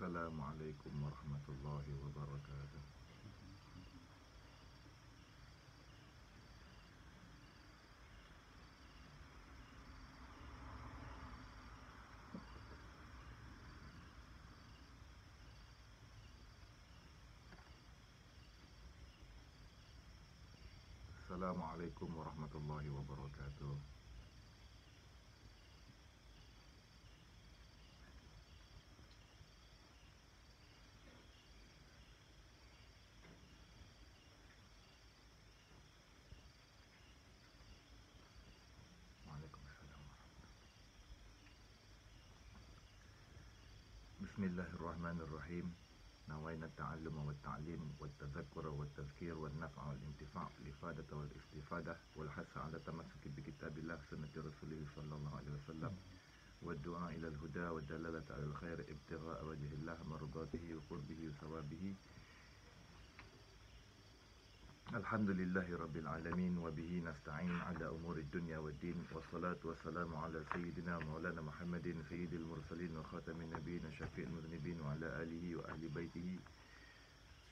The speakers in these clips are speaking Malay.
السلام عليكم ورحمة الله وبركاته السلام عليكم ورحمة الله وبركاته بسم الله الرحمن الرحيم نوينا التعلم والتعليم والتذكر والتذكير والنفع والانتفاع والإفادة والاستفادة والحث على التمسك بكتاب الله سنة رسوله صلى الله عليه وسلم والدعاء إلى الهدى والدلالة على الخير ابتغاء وجه الله مرضاته وقربه وثوابه الحمد لله رب العالمين وبه نستعين على أمور الدنيا والدين والصلاة والسلام على سيدنا مولانا محمد سيد المرسلين وخاتم النبيين شفيع المذنبين وعلى آله وأهل بيته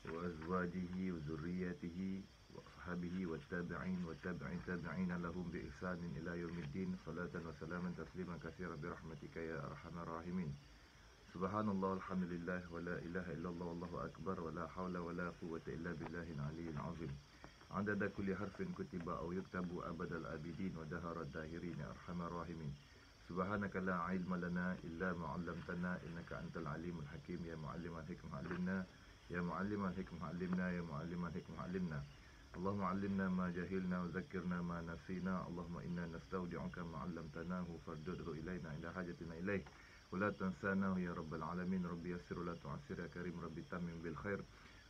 وأزواجه وذريته وأصحابه والتابعين والتابعين تابعين لهم بإحسان إلى يوم الدين صلاة وسلاما تسليما كثيرا برحمتك يا أرحم الراحمين سبحان الله الحمد لله ولا إله إلا الله والله أكبر ولا حول ولا قوة إلا بالله العلي العظيم عدد كل حرف كتب أو يكتب أبد الآبدين ودهر الداهرين أرحم الراحمين سبحانك لا علم لنا إلا ما علمتنا إنك أنت العليم الحكيم يا معلم الحكمة علمنا يا معلم الحكمة علمنا يا معلم الحكمة علمنا اللهم علمنا ما جهلنا وذكرنا ما نسينا اللهم إنا نستودعك ما علمتناه فردده إلينا إلى حاجتنا إليه ولا تنسانا يا رب العالمين رب يسر ولا تعسر يا كريم رب تمم بالخير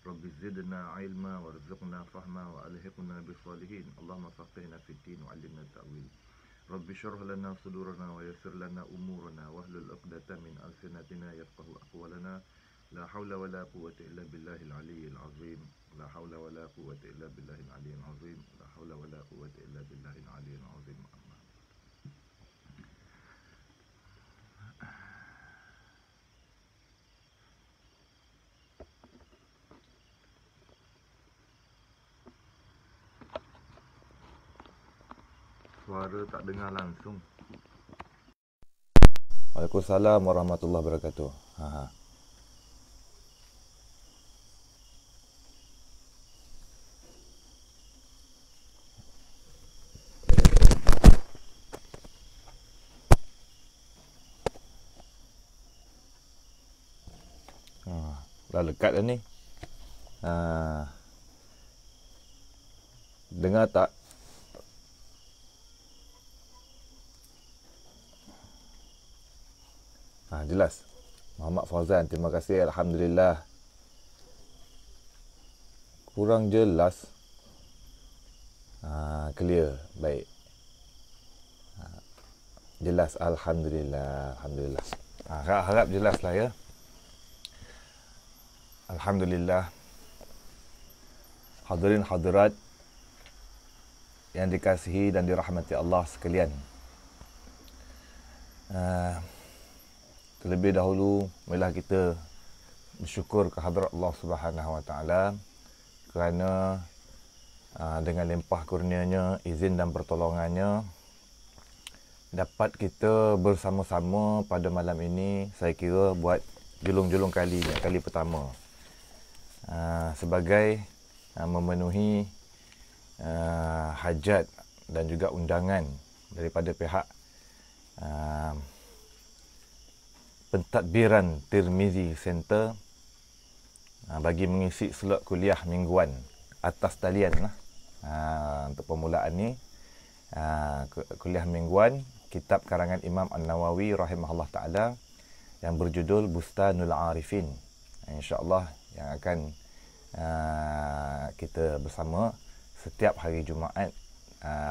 رب زدنا علما وارزقنا فهما والهقنا بالصالحين اللهم فقهنا في الدين وعلمنا التأويل رب اشرح لنا صدورنا ويسر لنا امورنا واحلل عقدة من السنتنا يفقه اقوالنا لا حول ولا قوة الا بالله العلي العظيم لا حول ولا قوة الا بالله العلي العظيم لا حول ولا قوة الا بالله العلي العظيم suara tak dengar langsung. Waalaikumsalam warahmatullahi wabarakatuh. Ha ha. ha dah lekat dah ni. Ha. Dengar tak? Ha, jelas. Muhammad Fauzan, terima kasih. Alhamdulillah. Kurang jelas. Ha, clear. Baik. Ha, jelas. Alhamdulillah. Alhamdulillah. Ha, harap, harap jelas lah ya. Alhamdulillah. Hadirin hadirat yang dikasihi dan dirahmati Allah sekalian. Uh, terlebih dahulu marilah kita bersyukur kepada Allah Subhanahu Wa Taala kerana ah, dengan limpah kurnianya izin dan pertolongannya dapat kita bersama-sama pada malam ini saya kira buat julung-julung kali kali pertama ah, sebagai ah, memenuhi hajat dan juga undangan daripada pihak Uh, pentadbiran Tirmizi Center ah, bagi mengisi slot kuliah mingguan atas talian lah. Ah, untuk permulaan ni ah, kuliah mingguan kitab karangan Imam An-Nawawi rahimahullah taala yang berjudul Bustanul Arifin insyaallah yang akan kita bersama setiap hari Jumaat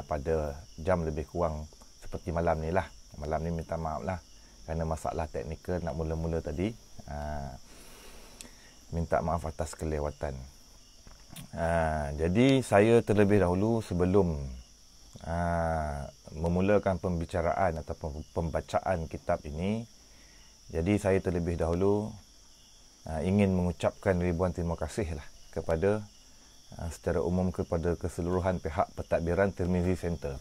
pada jam lebih kurang seperti malam ni lah malam ni minta maaf lah kerana masalah teknikal nak mula-mula tadi uh, minta maaf atas kelewatan uh, jadi saya terlebih dahulu sebelum uh, memulakan pembicaraan atau pembacaan kitab ini jadi saya terlebih dahulu uh, ingin mengucapkan ribuan terima kasih lah kepada uh, secara umum kepada keseluruhan pihak pentadbiran Termizi Center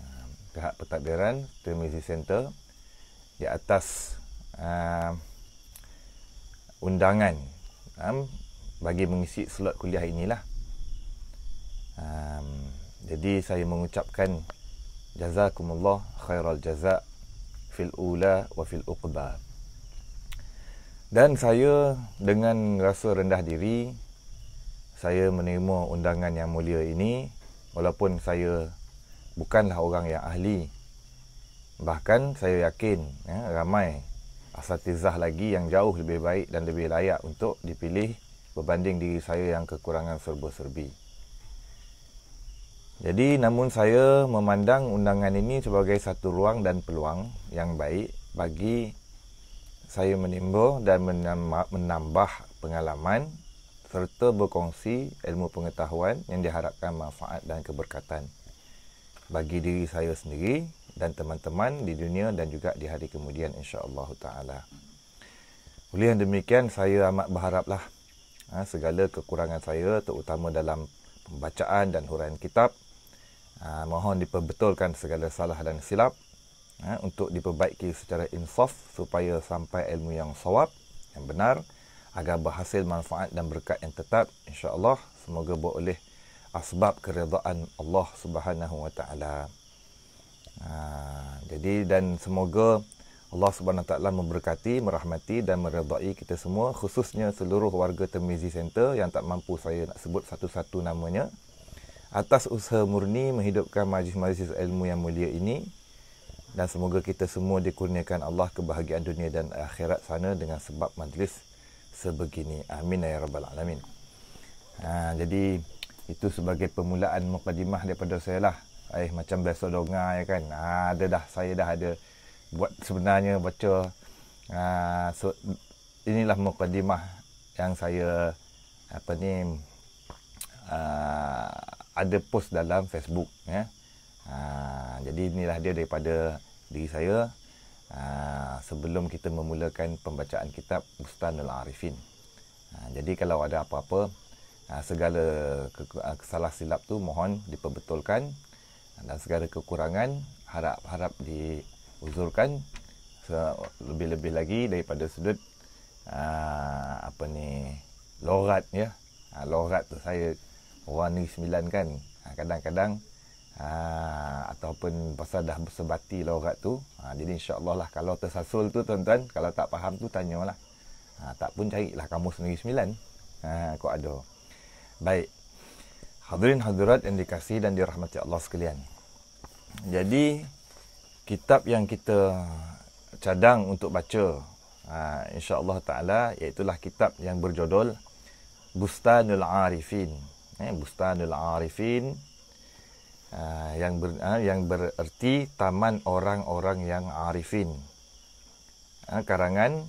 uh, pihak pentadbiran Termizi Center uh, di atas uh, undangan um, bagi mengisi slot kuliah inilah. Um, jadi saya mengucapkan jazakumullah khairal jaza fil ula wa fil uqba. Dan saya dengan rasa rendah diri saya menerima undangan yang mulia ini walaupun saya bukanlah orang yang ahli Bahkan saya yakin ya, ramai asatizah lagi yang jauh lebih baik dan lebih layak untuk dipilih berbanding diri saya yang kekurangan serba-serbi. Jadi namun saya memandang undangan ini sebagai satu ruang dan peluang yang baik bagi saya menimba dan menambah pengalaman serta berkongsi ilmu pengetahuan yang diharapkan manfaat dan keberkatan bagi diri saya sendiri dan teman-teman di dunia dan juga di hari kemudian insya-Allah taala. Oleh yang demikian saya amat berharaplah ha, segala kekurangan saya terutama dalam pembacaan dan huraian kitab ha, mohon diperbetulkan segala salah dan silap ha, untuk diperbaiki secara insaf supaya sampai ilmu yang sawab yang benar agar berhasil manfaat dan berkat yang tetap insya-Allah semoga boleh asbab keredaan Allah Subhanahu wa taala. Ha, jadi dan semoga Allah Subhanahu taala memberkati, merahmati dan meredai kita semua khususnya seluruh warga Termizi Center yang tak mampu saya nak sebut satu-satu namanya atas usaha murni menghidupkan majlis-majlis ilmu yang mulia ini dan semoga kita semua dikurniakan Allah kebahagiaan dunia dan akhirat sana dengan sebab majlis sebegini. Amin ya rabbal alamin. Ha, jadi itu sebagai permulaan mukadimah daripada saya lah eh macam Blessed Donga ya kan. Ha, ada dah saya dah ada buat sebenarnya baca uh, so, inilah mukadimah yang saya apa ni uh, ada post dalam Facebook ya. Uh, jadi inilah dia daripada diri saya uh, sebelum kita memulakan pembacaan kitab Bustanul Arifin. Uh, jadi kalau ada apa-apa uh, segala kesalah silap tu mohon diperbetulkan dan segala kekurangan harap-harap diuzurkan lebih-lebih lagi daripada sudut ah, apa ni logat ya uh, ah, logat tu saya orang negeri sembilan kan ah, kadang-kadang ataupun pasal dah bersebati logat tu jadi insyaAllah lah kalau tersasul tu tuan-tuan kalau tak faham tu tanyalah uh, tak pun carilah kamus negeri sembilan uh, kok ada baik Hadirin hadirat yang dikasihi dan dirahmati Allah sekalian. Jadi kitab yang kita cadang untuk baca ha, insya-Allah taala iaitu kitab yang berjudul Bustanul Arifin. Eh Bustanul Arifin ha, yang ber, ha, yang bererti taman orang-orang yang arifin. karangan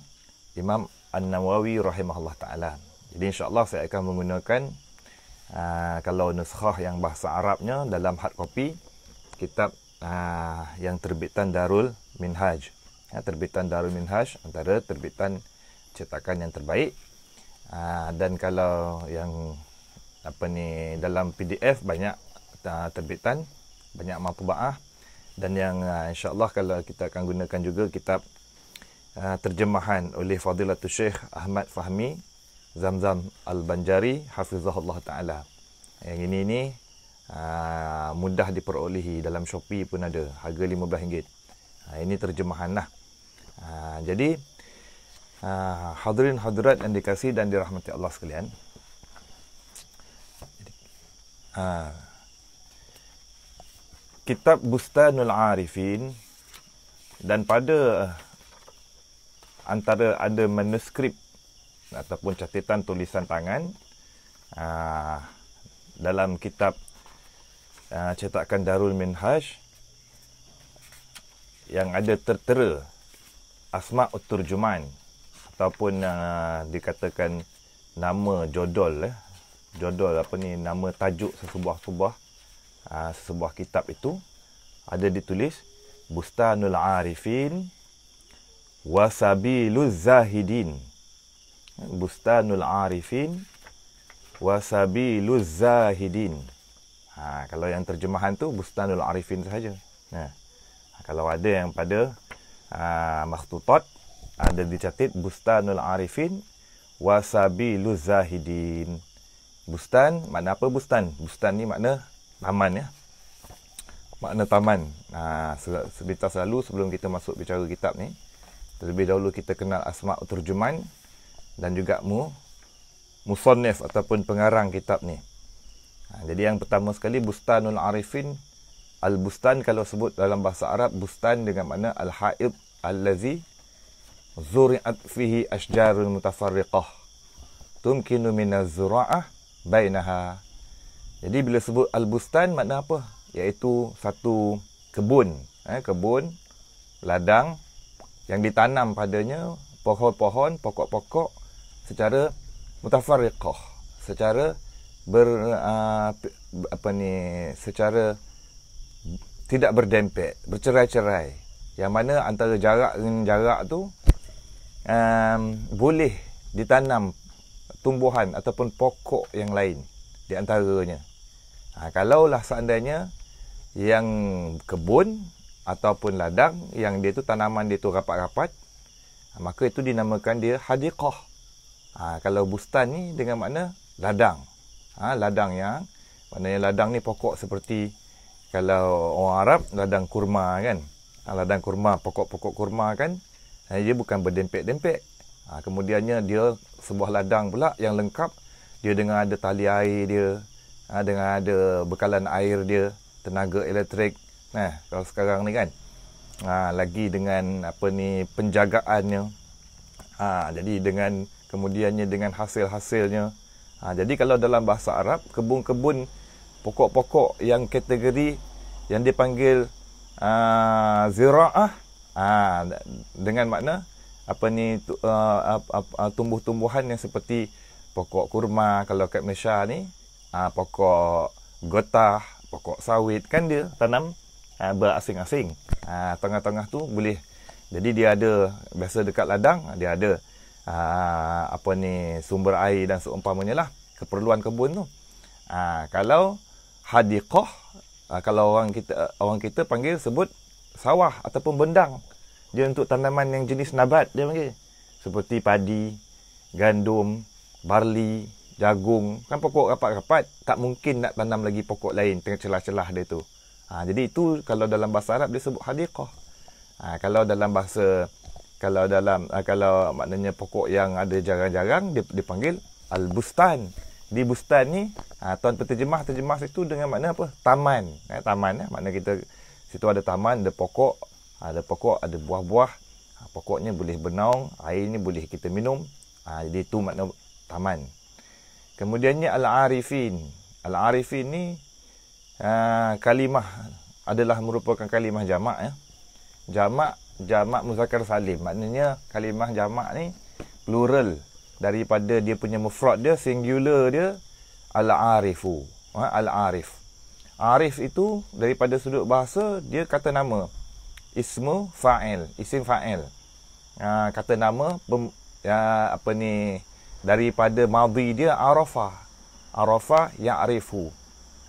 Imam An-Nawawi rahimahullah taala. Jadi insya-Allah saya akan menggunakan Ha, kalau nuskhah yang bahasa Arabnya dalam hard copy kitab ha, yang terbitan Darul Minhaj. Ha, terbitan Darul Minhaj antara terbitan cetakan yang terbaik. Ha, dan kalau yang apa ni dalam PDF banyak ha, terbitan banyak matbuah dan yang ha, insya kalau kita akan gunakan juga kitab ha, terjemahan oleh Fadilatul Syekh Ahmad Fahmi Zamzam Al-Banjari Hafizahullah Ta'ala Yang ini ni ah, Mudah diperolehi Dalam Shopee pun ada Harga RM15 ha, ah, Ini terjemahan lah ah, Jadi Hadirin hadirat yang dikasih dan dirahmati Allah sekalian Kitab Bustanul Arifin Dan pada Antara ada manuskrip ataupun catatan tulisan tangan uh, dalam kitab uh, cetakan Darul Minhaj yang ada tertera asma uturjuman ataupun uh, dikatakan nama jodol eh. jodol apa ni nama tajuk sesebuah-sebuah uh, sesebuah kitab itu ada ditulis Bustanul Arifin Wasabilu Zahidin Bustanul Arifin Wasabilul Zahidin ha, Kalau yang terjemahan tu Bustanul Arifin sahaja ha, Kalau ada yang pada ha, Maktutot Ada dicatit Bustanul Arifin Wasabilul Zahidin Bustan Makna apa Bustan? Bustan ni makna Taman ya Makna taman ha, Sebentar selalu sebelum kita masuk bicara kitab ni Terlebih dahulu kita kenal asma Terjemahan dan juga mu musannif ataupun pengarang kitab ni. Ha, jadi yang pertama sekali Bustanul Arifin Al-Bustan kalau sebut dalam bahasa Arab Bustan dengan makna Al-Haib Al-Lazi Zuri'at fihi ashjarul mutafarriqah Tumkinu minaz zura'ah Bainaha Jadi bila sebut Al-Bustan makna apa? Iaitu satu kebun eh, Kebun Ladang Yang ditanam padanya Pohon-pohon Pokok-pokok secara mutafarriqah secara ber uh, apa ni secara tidak berdempet bercerai-cerai yang mana antara jarak dengan jarak tu um, boleh ditanam tumbuhan ataupun pokok yang lain di antaranya ha, kalau lah seandainya yang kebun ataupun ladang yang dia tu tanaman dia tu rapat-rapat maka itu dinamakan dia hadiqah Ha, kalau bustan ni dengan makna ladang. Ha, ladang yang maknanya ladang ni pokok seperti kalau orang Arab ladang kurma kan. Ha, ladang kurma, pokok-pokok kurma kan. Ha, dia bukan berdempek-dempek. Ha, kemudiannya dia sebuah ladang pula yang lengkap. Dia dengan ada tali air dia. Ha, dengan ada bekalan air dia. Tenaga elektrik. Nah, ha, kalau sekarang ni kan. Ha, lagi dengan apa ni penjagaannya. Ha, jadi dengan kemudiannya dengan hasil-hasilnya. Ha, jadi kalau dalam bahasa Arab, kebun-kebun pokok-pokok yang kategori yang dipanggil uh, zira'ah uh, dengan makna apa ni uh, uh, uh, tumbuh-tumbuhan yang seperti pokok kurma kalau kat Malaysia ni, uh, pokok getah, pokok sawit kan dia tanam uh, berasing-asing. Uh, tengah-tengah tu boleh jadi dia ada biasa dekat ladang dia ada aa, ah, apa ni sumber air dan seumpamanya lah keperluan kebun tu. Aa, ah, kalau hadiqah aa, ah, kalau orang kita orang kita panggil sebut sawah ataupun bendang dia untuk tanaman yang jenis nabat dia panggil seperti padi, gandum, barley, jagung kan pokok rapat-rapat tak mungkin nak tanam lagi pokok lain tengah celah-celah dia tu. Ha, jadi itu kalau dalam bahasa Arab dia sebut hadiqah. Ha, kalau dalam bahasa kalau dalam ah, kalau maknanya pokok yang ada jarang-jarang dipanggil al-bustan. Di bustan ni ah, tuan penterjemah terjemah situ dengan makna apa? Taman. Eh, taman eh. makna kita situ ada taman, ada pokok, ah, ada pokok, ada buah-buah. Pokoknya boleh bernaung, air ni boleh kita minum. jadi itu makna taman. Kemudiannya al-arifin. Al-arifin ni kalimah adalah merupakan kalimah jamak ya. Jamak jamak muzakkar salim maknanya kalimah jamak ni plural daripada dia punya mufrad dia singular dia al arifu ha, al arif arif itu daripada sudut bahasa dia kata nama ismu fa'il isim fa'il ha, kata nama pem, ya, apa ni daripada madhi dia arafa arafah ya'rifu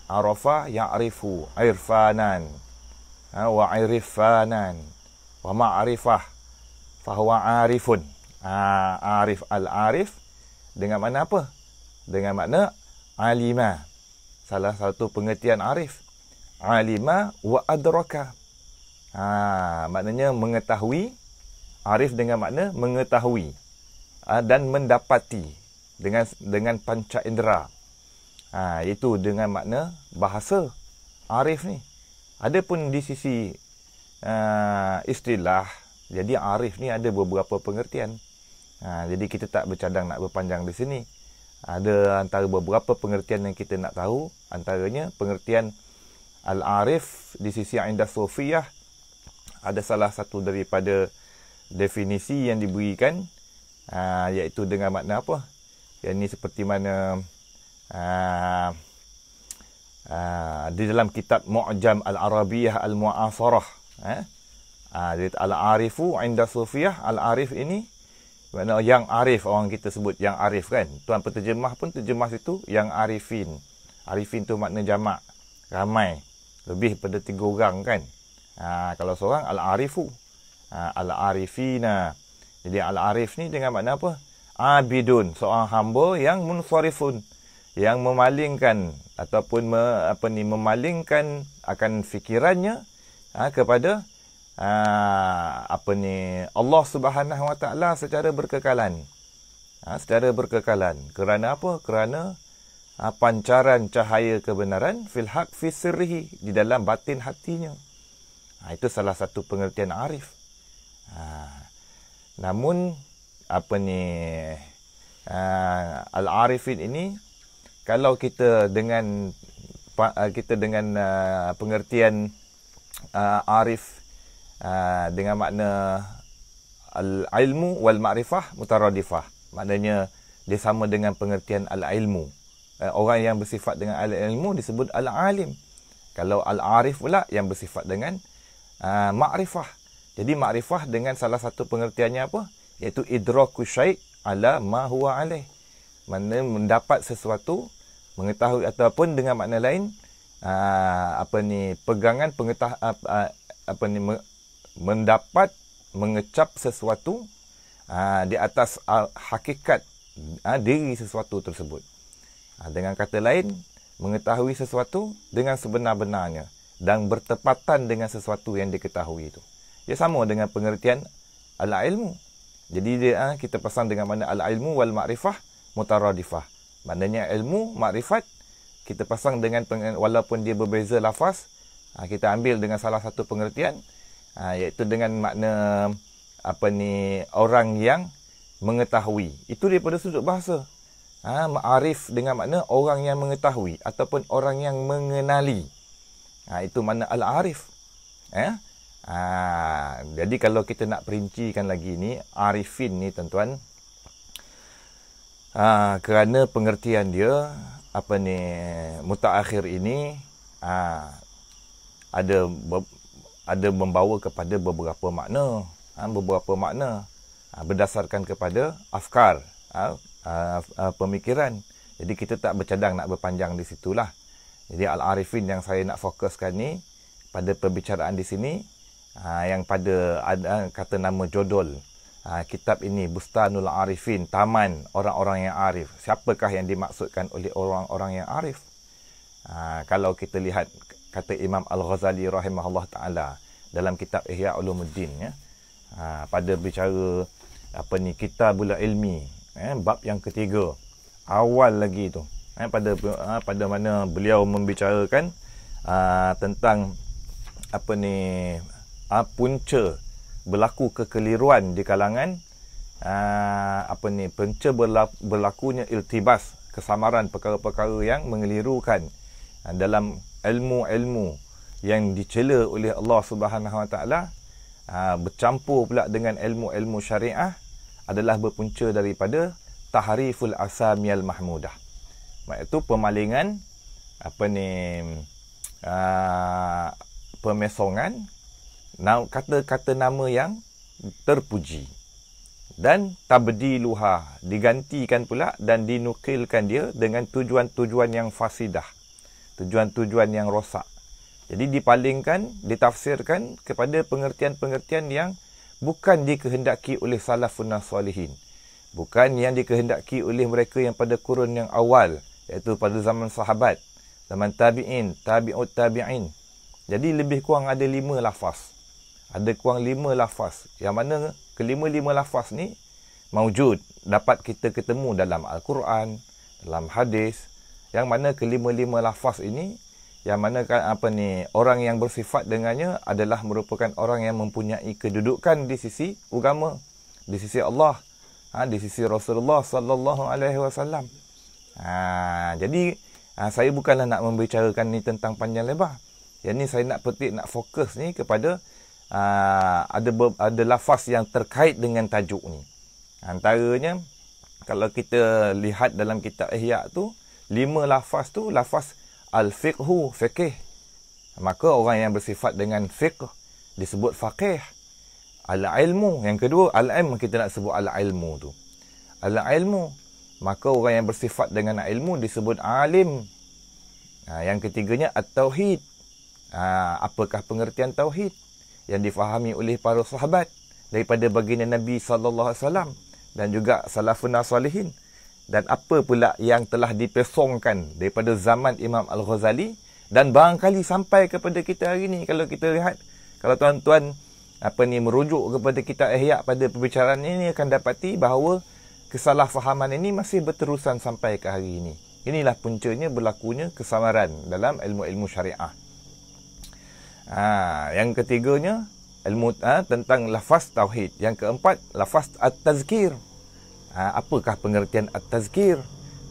arafa ya'rifu irfanan ha, wa irfanan wa ma'rifah fahuwa arifun ah, arif al arif dengan makna apa dengan makna alima salah satu pengertian arif alima wa adraka ha maknanya mengetahui arif dengan makna mengetahui ah, dan mendapati dengan dengan panca indera ha, itu dengan makna bahasa arif ni adapun di sisi uh, istilah jadi arif ni ada beberapa pengertian uh, jadi kita tak bercadang nak berpanjang di sini ada antara beberapa pengertian yang kita nak tahu antaranya pengertian al-arif di sisi indah sofiah ada salah satu daripada definisi yang diberikan uh, iaitu dengan makna apa yang ni seperti mana uh, uh, di dalam kitab Mu'jam Al-Arabiyah Al-Mu'asarah Eh? Ah, jadi al-arifu inda sufiyah al-arif ini mana yang arif orang kita sebut yang arif kan. Tuan penterjemah pun terjemah situ yang arifin. Arifin tu makna jamak ramai lebih pada tiga orang kan. Ah, kalau seorang al-arifu ah, al-arifina. Jadi al-arif ni dengan makna apa? Abidun seorang hamba yang munsarifun yang memalingkan ataupun me, apa ni memalingkan akan fikirannya ha, kepada ha, apa ni Allah Subhanahu Wa Taala secara berkekalan. Ha, secara berkekalan. Kerana apa? Kerana ha, pancaran cahaya kebenaran fil haq fi sirrihi di dalam batin hatinya. Ha, itu salah satu pengertian arif. Ha, namun apa ni uh, al-arifin ini kalau kita dengan kita dengan uh, pengertian uh, arif uh, dengan makna al-ilmu wal ma'rifah mutaradifah. Maknanya dia sama dengan pengertian al-ilmu. Uh, orang yang bersifat dengan al-ilmu disebut al-alim. Kalau al-arif pula yang bersifat dengan uh, ma'rifah. Jadi ma'rifah dengan salah satu pengertiannya apa? Iaitu idraku syai' ala ma huwa alaih. Maknanya mendapat sesuatu mengetahui ataupun dengan makna lain Ah, apa ni pegangan pengetah uh, uh, apa ni me, mendapat mengecap sesuatu uh, di atas uh, hakikat uh, diri sesuatu tersebut. Uh, dengan kata lain, mengetahui sesuatu dengan sebenar-benarnya dan bertepatan dengan sesuatu yang diketahui itu. Ia sama dengan pengertian al-ilmu. Jadi dia uh, kita pasang dengan mana al-ilmu wal ma'rifah mutaradifah. Maknanya ilmu, makrifat kita pasang dengan walaupun dia berbeza lafaz ah, kita ambil dengan salah satu pengertian ah, iaitu dengan makna apa ni orang yang mengetahui itu daripada sudut bahasa ha, ma'arif dengan makna orang yang mengetahui ataupun orang yang mengenali ha, itu makna al-arif eh? ha, jadi kalau kita nak perincikan lagi ni arifin ni tuan-tuan ha, kerana pengertian dia apa ni mutaakhir ini aa, ha, ada ber, ada membawa kepada beberapa makna ha, beberapa makna ha, berdasarkan kepada afkar ha, ha, ha, pemikiran jadi kita tak bercadang nak berpanjang di situlah jadi al-arifin yang saya nak fokuskan ni pada perbincangan di sini ha, yang pada ada ha, kata nama jodol Ah, kitab ini Bustanul Arifin Taman orang-orang yang arif siapakah yang dimaksudkan oleh orang-orang yang arif ha, kalau kita lihat kata Imam Al-Ghazali rahimahullah taala dalam kitab Ihya Ulumuddin ya ha, pada bicara apa ni kita bula ilmi eh, bab yang ketiga awal lagi tu eh, pada ha, pada mana beliau membicarakan ha, tentang apa ni ha, punca berlaku kekeliruan di kalangan uh, apa ni pencerba berlakunya iltibas kesamaran perkara-perkara yang mengelirukan uh, dalam ilmu-ilmu yang dicela oleh Allah Subhanahu Wa Taala bercampur pula dengan ilmu-ilmu syariah adalah berpunca daripada tahriful asamiyal mahmudah. Maksudnya pemalingan apa ni uh, pemesongan kata-kata nama yang terpuji dan tabdi luha digantikan pula dan dinukilkan dia dengan tujuan-tujuan yang fasidah tujuan-tujuan yang rosak jadi dipalingkan ditafsirkan kepada pengertian-pengertian yang bukan dikehendaki oleh salafun salihin bukan yang dikehendaki oleh mereka yang pada kurun yang awal iaitu pada zaman sahabat zaman tabi'in tabi'ut tabi'in jadi lebih kurang ada lima lafaz ada kurang lima lafaz yang mana kelima-lima lafaz ni maujud dapat kita ketemu dalam al-Quran dalam hadis yang mana kelima-lima lafaz ini yang mana kan, apa ni orang yang bersifat dengannya adalah merupakan orang yang mempunyai kedudukan di sisi agama di sisi Allah ha, di sisi Rasulullah sallallahu alaihi wasallam ha, jadi ha, saya bukanlah nak membicarakan ni tentang panjang lebar yang ni saya nak petik nak fokus ni kepada Ah, ada ada lafaz yang terkait dengan tajuk ni. Antaranya kalau kita lihat dalam kitab Ihya tu lima lafaz tu lafaz al-fiqhu fiqh maka orang yang bersifat dengan fiqh disebut faqih al-ilmu yang kedua al-ilm kita nak sebut al-ilmu tu al-ilmu maka orang yang bersifat dengan ilmu disebut alim ah, yang ketiganya at-tauhid ah, apakah pengertian tauhid yang difahami oleh para sahabat daripada baginda Nabi sallallahu alaihi wasallam dan juga salafun salihin dan apa pula yang telah dipesongkan daripada zaman Imam Al-Ghazali dan barangkali sampai kepada kita hari ini kalau kita lihat kalau tuan-tuan apa ni merujuk kepada kita Ihya pada perbincangan ini akan dapati bahawa kesalahfahaman ini masih berterusan sampai ke hari ini inilah puncanya berlakunya kesamaran dalam ilmu-ilmu syariah Ha, yang ketiganya ilmu ha, tentang lafaz tauhid. Yang keempat lafaz at-tazkir. Ha, apakah pengertian at-tazkir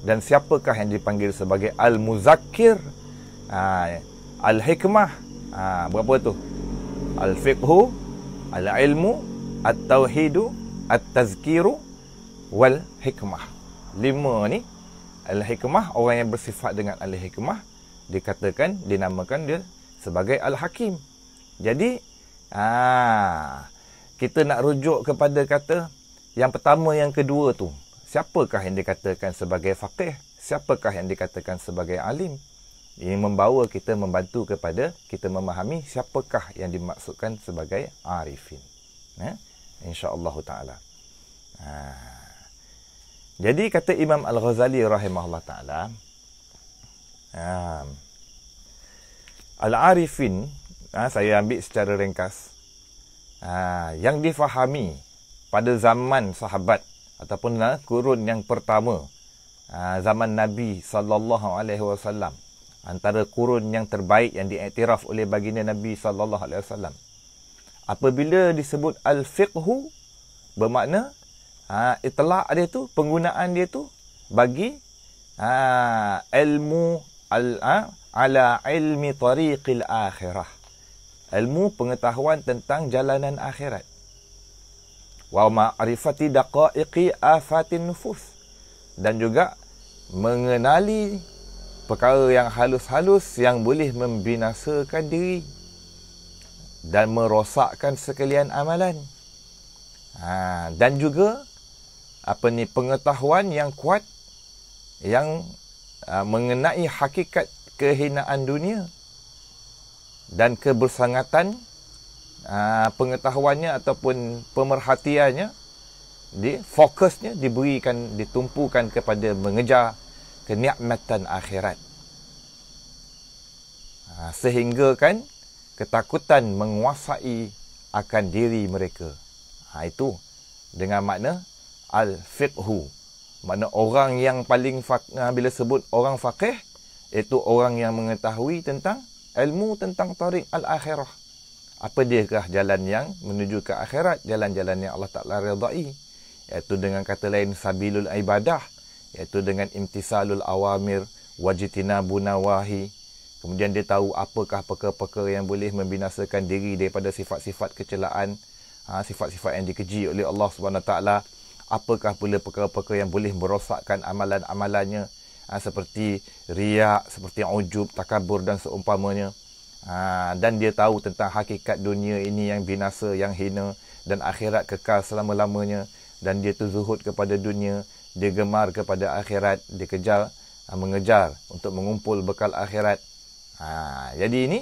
dan siapakah yang dipanggil sebagai al-muzakkir? Ha, al-hikmah. Ha, berapa tu? Al-fiqhu, al-ilmu, at-tauhidu, at-tazkiru wal hikmah. Lima ni al-hikmah orang yang bersifat dengan al-hikmah dikatakan dinamakan dia sebagai al-hakim. Jadi aa, ha, kita nak rujuk kepada kata yang pertama yang kedua tu. Siapakah yang dikatakan sebagai faqih? Siapakah yang dikatakan sebagai alim? Ini membawa kita membantu kepada kita memahami siapakah yang dimaksudkan sebagai arifin. Ya? Insya-Allah taala. Ha. Jadi kata Imam Al-Ghazali rahimahullah taala, ha. Al-Arifin ha, Saya ambil secara ringkas ha, Yang difahami Pada zaman sahabat Ataupun ha, kurun yang pertama ha, Zaman Nabi Sallallahu Alaihi Wasallam Antara kurun yang terbaik Yang diiktiraf oleh baginda Nabi Sallallahu Alaihi Wasallam. Apabila disebut Al-Fiqhu Bermakna ha, Itlaq dia tu Penggunaan dia tu Bagi ha, Ilmu al ha, ala ilmi tariqil akhirah. Ilmu pengetahuan tentang jalanan akhirat. Wa ma'rifati daqa'iqi afatin nufus. Dan juga mengenali perkara yang halus-halus yang boleh membinasakan diri dan merosakkan sekalian amalan. Ha, dan juga apa ni pengetahuan yang kuat yang uh, mengenai hakikat kehinaan dunia dan kebersangatan ah, pengetahuannya ataupun pemerhatiannya di fokusnya diberikan ditumpukan kepada mengejar kenikmatan akhirat ah, sehingga kan ketakutan menguasai akan diri mereka ha, itu dengan makna al fiqhu makna orang yang paling fa- bila sebut orang fakih. Iaitu orang yang mengetahui tentang ilmu tentang tarik al-akhirah. Apa dia jalan yang menuju ke akhirat? Jalan-jalan yang Allah Ta'ala redai. Iaitu dengan kata lain, sabilul ibadah. Iaitu dengan imtisalul awamir, wajitina bunawahi. Kemudian dia tahu apakah perkara-perkara yang boleh membinasakan diri daripada sifat-sifat kecelaan. Ha, sifat-sifat yang dikeji oleh Allah swt. Apakah pula perkara-perkara yang boleh merosakkan amalan-amalannya? Ah, seperti riak, seperti ujub, takabur dan seumpamanya. Ah, dan dia tahu tentang hakikat dunia ini yang binasa, yang hina dan akhirat kekal selama-lamanya. Dan dia tu zuhud kepada dunia, dia gemar kepada akhirat, dia kejar, ah, mengejar untuk mengumpul bekal akhirat. Jadi ini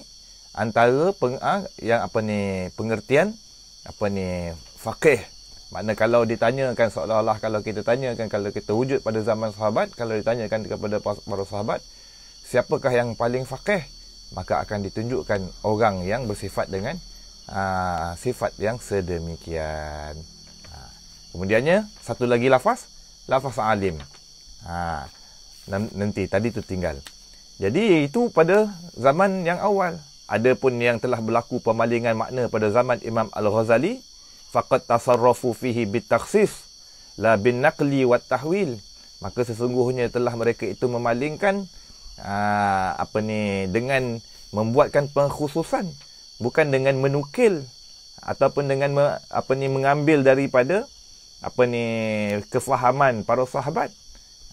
antara peng, yang apa ni pengertian apa ni fakih mana kalau ditanyakan seolah-olah kalau kita tanyakan kalau kita wujud pada zaman sahabat, kalau ditanyakan kepada para sahabat, siapakah yang paling faqih? Maka akan ditunjukkan orang yang bersifat dengan aa, ah, sifat yang sedemikian. Ha. Kemudiannya, satu lagi lafaz, lafaz alim. Ha. Nanti, tadi tu tinggal. Jadi, itu pada zaman yang awal. Adapun yang telah berlaku pemalingan makna pada zaman Imam Al-Ghazali faqad tasarrafu fihi bitakhsis la bin naqli wat tahwil maka sesungguhnya telah mereka itu memalingkan aa, ah, apa ni dengan membuatkan pengkhususan bukan dengan menukil ataupun dengan me, apa ni mengambil daripada apa ni kefahaman para sahabat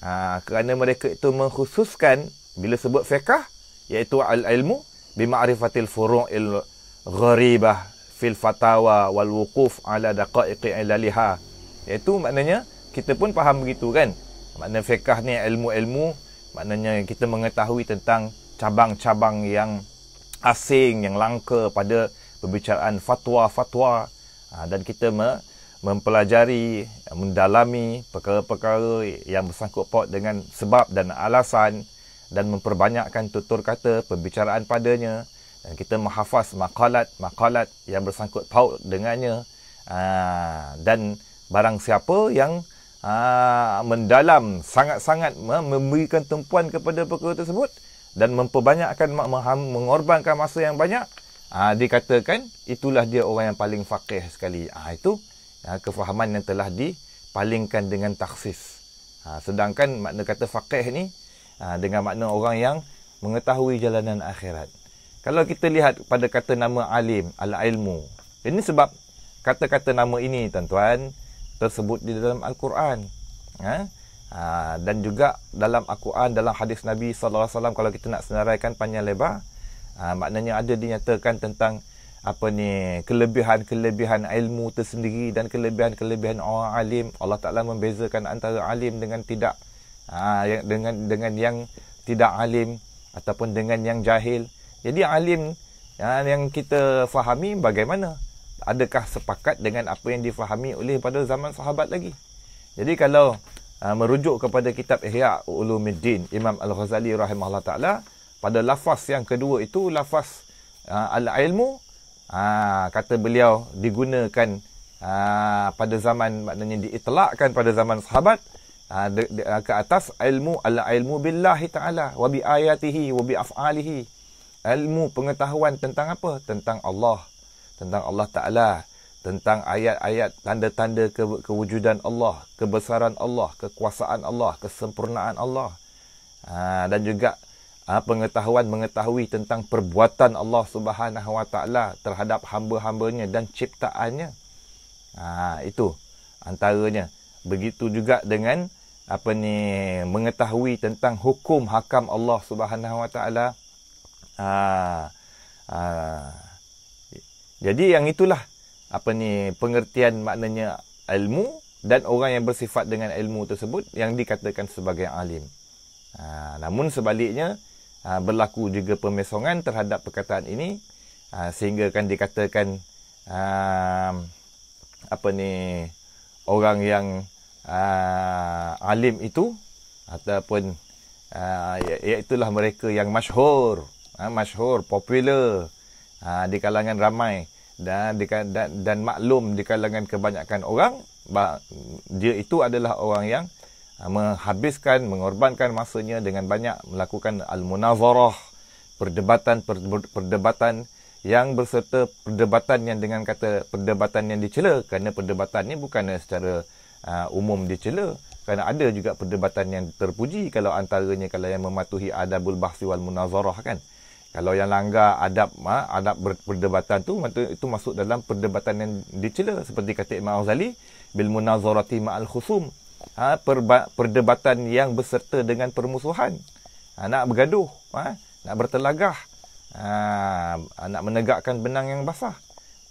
aa, ah, kerana mereka itu mengkhususkan bila sebut fiqh iaitu al ilmu bima'rifatil furu' al gharibah fil fatawa wal wuquf ala daqaiqi ilaliha iaitu maknanya kita pun faham begitu kan makna fiqh ni ilmu-ilmu maknanya kita mengetahui tentang cabang-cabang yang asing yang langka pada perbincangan fatwa-fatwa ha, dan kita mempelajari mendalami perkara-perkara yang bersangkut paut dengan sebab dan alasan dan memperbanyakkan tutur kata perbincangan padanya dan kita menghafaz makalat-makalat yang bersangkut paut dengannya ah, dan barang siapa yang ah, mendalam sangat-sangat memberikan tempuan kepada perkara tersebut dan memperbanyakkan mengorbankan masa yang banyak ah, dikatakan itulah dia orang yang paling faqih sekali itu kefahaman yang telah dipalingkan dengan taksis sedangkan makna kata faqih ni dengan makna orang yang mengetahui jalanan akhirat kalau kita lihat pada kata nama alim, al-ilmu. Ini sebab kata-kata nama ini tuan-tuan tersebut di dalam al-Quran. Ha? ha dan juga dalam al-Quran dalam hadis Nabi saw. kalau kita nak senaraikan panjang lebar ha, maknanya ada dinyatakan tentang apa ni kelebihan-kelebihan ilmu tersendiri dan kelebihan-kelebihan orang alim Allah Taala membezakan antara alim dengan tidak ha, dengan dengan yang tidak alim ataupun dengan yang jahil. Jadi alim yang kita fahami bagaimana? Adakah sepakat dengan apa yang difahami oleh pada zaman sahabat lagi? Jadi kalau uh, merujuk kepada kitab Ihya Ulumuddin Imam Al-Ghazali rahimahullah taala pada lafaz yang kedua itu lafaz uh, al-ilmu uh, kata beliau digunakan uh, pada zaman maknanya diitlakkan pada zaman sahabat uh, de, de, ke atas ilmu al-ilmu billahi taala wa bi ayatihi wa bi af'alihi ilmu pengetahuan tentang apa? Tentang Allah. Tentang Allah Ta'ala. Tentang ayat-ayat tanda-tanda ke- kewujudan Allah. Kebesaran Allah. Kekuasaan Allah. Kesempurnaan Allah. Ha, dan juga ha, pengetahuan mengetahui tentang perbuatan Allah Subhanahu Wa Ta'ala terhadap hamba-hambanya dan ciptaannya. Ha, itu antaranya. Begitu juga dengan apa ni mengetahui tentang hukum hakam Allah Subhanahu Wa Ta'ala. Ha. Ha. Jadi yang itulah apa ni pengertian maknanya ilmu dan orang yang bersifat dengan ilmu tersebut yang dikatakan sebagai alim. Ha. namun sebaliknya ha, berlaku juga pemesongan terhadap perkataan ini ha, sehingga kan dikatakan ha, apa ni orang yang uh, alim itu ataupun uh, iaitulah mereka yang masyhur ha, masyhur, popular ha, di kalangan ramai dan, di, dan dan maklum di kalangan kebanyakan orang dia itu adalah orang yang ha, menghabiskan mengorbankan masanya dengan banyak melakukan al-munazarah perdebatan per, perdebatan yang berserta perdebatan yang dengan kata perdebatan yang dicela kerana perdebatan ni bukan secara uh, umum dicela kerana ada juga perdebatan yang terpuji kalau antaranya kalau yang mematuhi adabul bahsi wal munazarah kan kalau yang langgar adab ha, adab perdebatan tu itu, itu masuk dalam perdebatan yang dicela seperti kata Imam Ghazali bil munazarati ma'al khusum. Ha, perba- perdebatan yang berserta dengan permusuhan. Ha, nak bergaduh, ha, nak bertelagah. Ha, nak menegakkan benang yang basah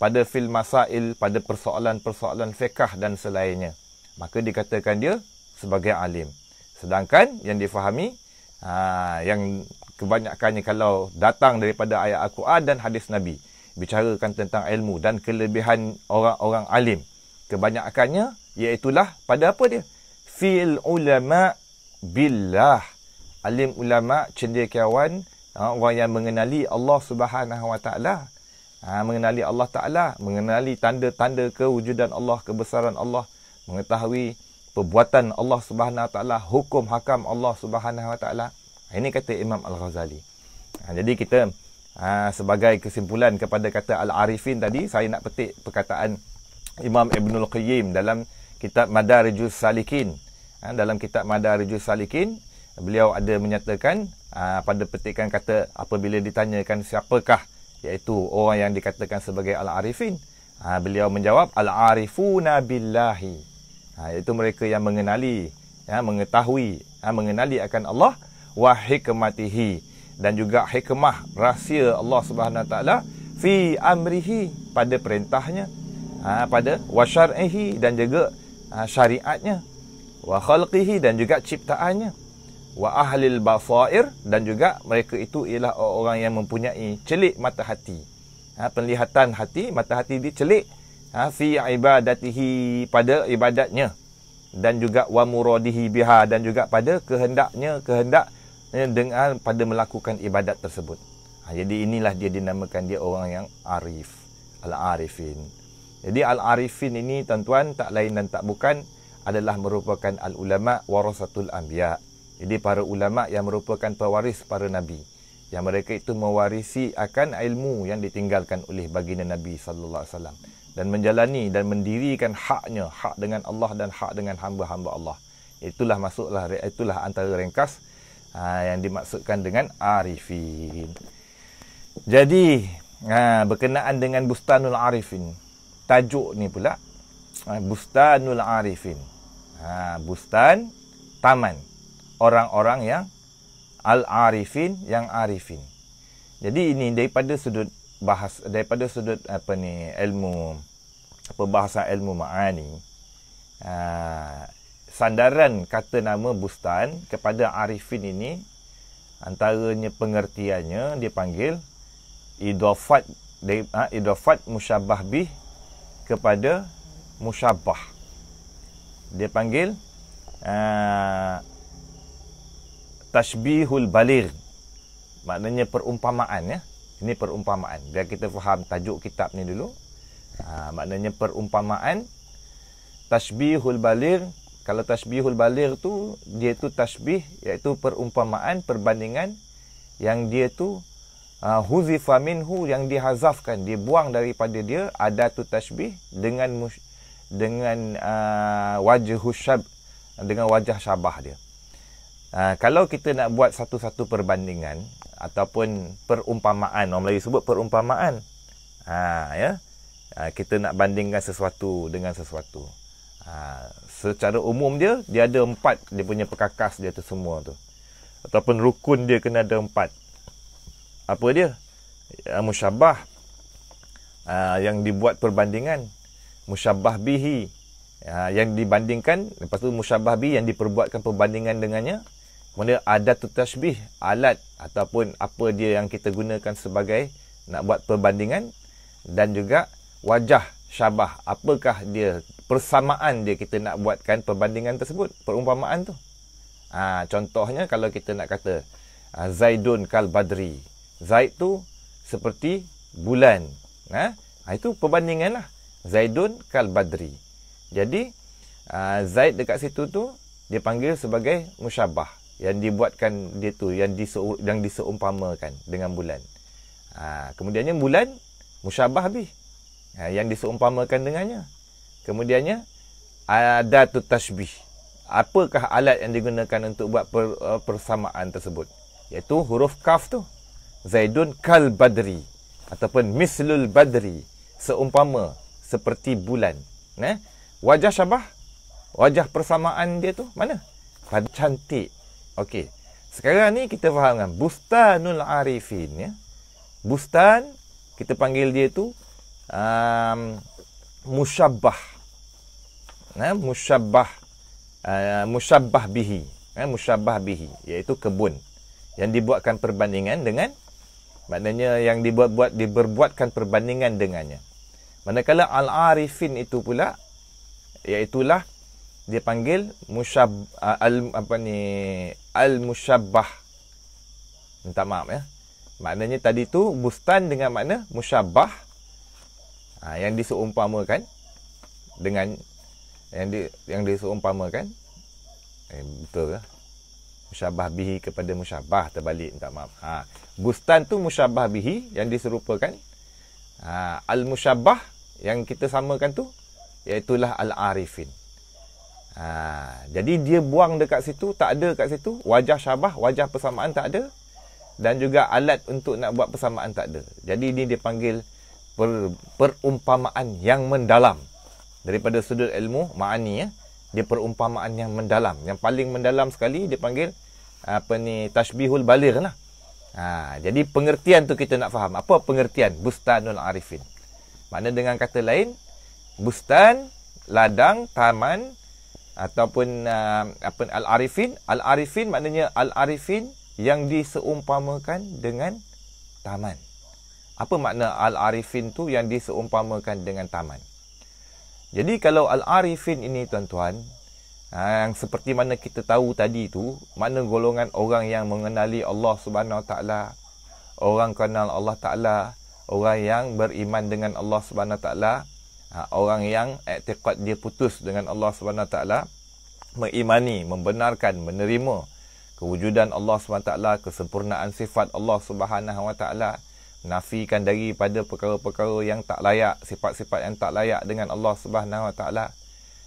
pada fil masail pada persoalan-persoalan fiqh dan selainnya. Maka dikatakan dia sebagai alim. Sedangkan yang difahami ha, yang kebanyakannya kalau datang daripada ayat Al-Quran dan hadis Nabi. Bicarakan tentang ilmu dan kelebihan orang-orang alim. Kebanyakannya iaitulah pada apa dia? Fil ulama billah. Alim ulama cendekiawan ha, orang yang mengenali Allah Subhanahu Wa Taala. Ha, mengenali Allah Ta'ala, mengenali tanda-tanda kewujudan Allah, kebesaran Allah, mengetahui perbuatan Allah Subhanahu Wa Ta'ala, hukum hakam Allah Subhanahu Wa Ta'ala. Ha, ini kata Imam Al-Ghazali. Ha, jadi kita ha, sebagai kesimpulan kepada kata Al-Arifin tadi, saya nak petik perkataan Imam Ibn Al-Qayyim dalam kitab Madarijus Salikin. Dalam kitab Madarijus Salikin, beliau ada menyatakan pada petikan kata apabila ditanyakan siapakah iaitu orang yang dikatakan sebagai Al-Arifin. Beliau menjawab, Al-Arifuna Billahi. Iaitu mereka yang mengenali, ya, mengetahui, mengenali akan Allah wa hikmatihi dan juga hikmah rahsia Allah Subhanahu taala fi amrihi pada perintahnya ha, pada wa syar'ihi dan juga ha, syariatnya wa khalqihi dan juga ciptaannya wa ahlil basair dan juga mereka itu ialah orang yang mempunyai celik mata hati ha, penlihatan hati mata hati dia celik ha, fi ibadatihi pada ibadatnya dan juga wa muradihi biha dan juga pada kehendaknya kehendak Ya, dengan pada melakukan ibadat tersebut. Ha, jadi inilah dia dinamakan dia orang yang arif, al-arifin. Jadi al-arifin ini tuan-tuan tak lain dan tak bukan adalah merupakan al-ulama warasatul anbiya. Jadi para ulama yang merupakan pewaris para nabi yang mereka itu mewarisi akan ilmu yang ditinggalkan oleh baginda Nabi sallallahu alaihi wasallam dan menjalani dan mendirikan haknya hak dengan Allah dan hak dengan hamba-hamba Allah itulah masuklah itulah antara ringkas ha, yang dimaksudkan dengan arifin. Jadi ha, berkenaan dengan Bustanul Arifin, tajuk ni pula ha, Bustanul Arifin. Ha, Bustan taman orang-orang yang al-arifin yang arifin. Jadi ini daripada sudut bahas daripada sudut apa ni ilmu apa bahasa ilmu maani ha, sandaran kata nama bustan kepada arifin ini antaranya pengertiannya dia panggil idafat ha, idafat musyabbah bih kepada musyabbah dia panggil ha, tashbihul baligh maknanya perumpamaan ya ini perumpamaan biar kita faham tajuk kitab ni dulu ha, maknanya perumpamaan tashbihul Balir kalau tasbihul balir tu dia tu tasbih iaitu perumpamaan perbandingan yang dia tu uh, huzifa minhu yang dihazafkan dia buang daripada dia ada tu tasbih dengan dengan uh, ah, wajah syab dengan wajah syabah dia uh, kalau kita nak buat satu-satu perbandingan ataupun perumpamaan orang Melayu sebut perumpamaan ha, ya kita nak bandingkan sesuatu dengan sesuatu secara umum dia dia ada empat dia punya perkakas dia tu semua tu ataupun rukun dia kena ada empat apa dia ah, musyabah ah, yang dibuat perbandingan musyabah bihi ah, yang dibandingkan lepas tu musyabah bi yang diperbuatkan perbandingan dengannya kemudian ada tutashbih alat ataupun apa dia yang kita gunakan sebagai nak buat perbandingan dan juga wajah syabah apakah dia persamaan dia kita nak buatkan perbandingan tersebut, perumpamaan tu. Ha, contohnya kalau kita nak kata ha, Zaidun kal Badri. Zaid tu seperti bulan. Ha, ha itu perbandingan lah. Zaidun kal Badri. Jadi ha, Zaid dekat situ tu dia panggil sebagai musyabah yang dibuatkan dia tu yang dise yang diseumpamakan dengan bulan. Ha, kemudiannya bulan musyabah bih. Ha, yang diseumpamakan dengannya Kemudiannya ada tu tashbih. Apakah alat yang digunakan untuk buat per, uh, persamaan tersebut? Iaitu huruf kaf tu. Zaidun kal badri ataupun mislul badri seumpama seperti bulan. Nah, wajah syabah wajah persamaan dia tu mana? Pada cantik. Okey. Sekarang ni kita faham kan Bustanul Arifin ya. Bustan kita panggil dia tu um, musyabbah eh, musyabbah uh, musyabbah bihi eh, musyabbah bihi iaitu kebun yang dibuatkan perbandingan dengan maknanya yang dibuat-buat diberbuatkan perbandingan dengannya manakala al-arifin itu pula iaitulah dia panggil musyab uh, al apa ni al musyabbah minta maaf ya maknanya tadi tu bustan dengan makna musyabbah uh, yang diseumpamakan dengan yang di yang dia kan, eh, betul ke musyabah bihi kepada musyabah terbalik Tak maaf ha bustan tu musyabah bihi yang diserupakan ha al musyabah yang kita samakan tu iaitu lah al arifin ha jadi dia buang dekat situ tak ada dekat situ wajah syabah wajah persamaan tak ada dan juga alat untuk nak buat persamaan tak ada jadi ini dipanggil per, perumpamaan yang mendalam daripada sudut ilmu maani ya dia perumpamaan yang mendalam yang paling mendalam sekali dia panggil apa ni tashbihul Balir lah ha, jadi pengertian tu kita nak faham apa pengertian bustanul arifin Maknanya dengan kata lain bustan ladang taman ataupun uh, apa al arifin al arifin maknanya al arifin yang diseumpamakan dengan taman apa makna al arifin tu yang diseumpamakan dengan taman jadi kalau al-arifin ini tuan-tuan ha, yang seperti mana kita tahu tadi tu mana golongan orang yang mengenali Allah Subhanahu taala orang kenal Allah taala orang yang beriman dengan Allah Subhanahu taala ha, orang yang i'tiqad dia putus dengan Allah Subhanahu taala mengimani membenarkan menerima kewujudan Allah Subhanahu taala kesempurnaan sifat Allah Subhanahu taala nafikan pada perkara-perkara yang tak layak, sifat-sifat yang tak layak dengan Allah Subhanahu Wa Taala.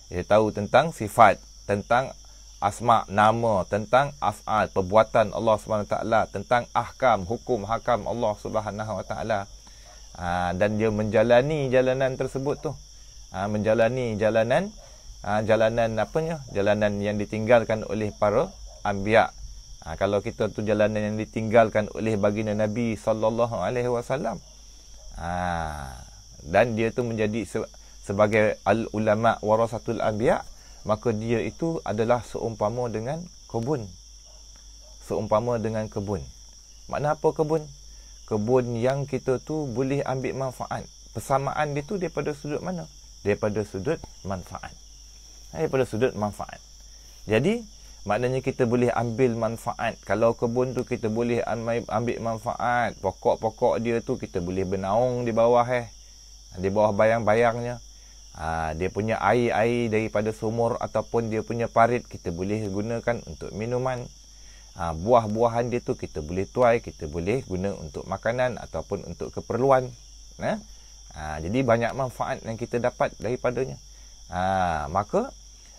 Dia tahu tentang sifat, tentang asma, nama, tentang af'al, perbuatan Allah Subhanahu Wa Taala, tentang ahkam, hukum, hakam Allah Subhanahu Wa Taala. Ha, dan dia menjalani jalanan tersebut tu. Ha, menjalani jalanan ha, jalanan apa apanya? Jalanan yang ditinggalkan oleh para anbiya' Ha, kalau kita tu jalanan yang ditinggalkan oleh baginda Nabi sallallahu alaihi wasallam. Ha, dan dia tu menjadi se- sebagai al ulama warasatul anbiya, maka dia itu adalah seumpama dengan kebun. Seumpama dengan kebun. Makna apa kebun? Kebun yang kita tu boleh ambil manfaat. Persamaan dia tu daripada sudut mana? Daripada sudut manfaat. Ha, daripada sudut manfaat. Jadi, Maknanya kita boleh ambil manfaat. Kalau kebun tu kita boleh ambil manfaat. Pokok-pokok dia tu kita boleh bernaung di bawah eh. Di bawah bayang-bayangnya. Ha, dia punya air-air daripada sumur ataupun dia punya parit kita boleh gunakan untuk minuman. Ha, Buah-buahan dia tu kita boleh tuai, kita boleh guna untuk makanan ataupun untuk keperluan. Ha? Ha, jadi banyak manfaat yang kita dapat daripadanya. Ha, maka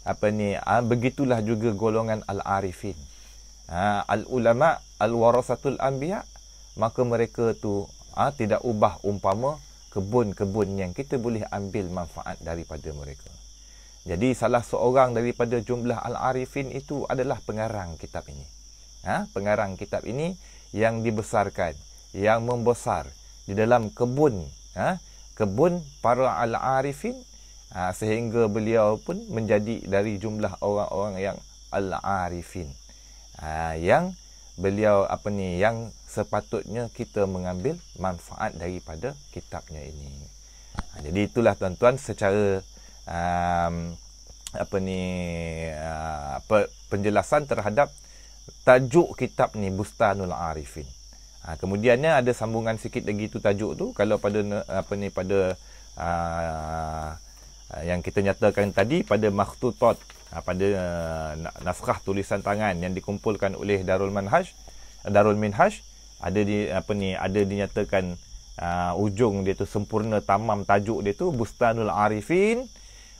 apa ni ha, begitulah juga golongan al-arifin ha, al-ulama al-warasatul anbiya maka mereka tu ha, tidak ubah umpama kebun-kebun yang kita boleh ambil manfaat daripada mereka jadi salah seorang daripada jumlah al-arifin itu adalah pengarang kitab ini ha, pengarang kitab ini yang dibesarkan yang membesar di dalam kebun ha, kebun para al-arifin Ha, sehingga beliau pun menjadi dari jumlah orang-orang yang al-arifin ha, yang beliau apa ni yang sepatutnya kita mengambil manfaat daripada kitabnya ini. Ha, jadi itulah tuan-tuan secara um, apa ni uh, penjelasan terhadap tajuk kitab ni Bustanul Arifin. Ha, kemudiannya ada sambungan sikit lagi tu tajuk tu kalau pada apa ni pada uh, Ah, yang kita nyatakan tadi pada makhtutot ah, pada ah, naskah tulisan tangan yang dikumpulkan oleh Darul Manhaj Darul Minhaj ada di apa ni ada dinyatakan uh, ujung dia tu sempurna tamam tajuk dia tu Bustanul Arifin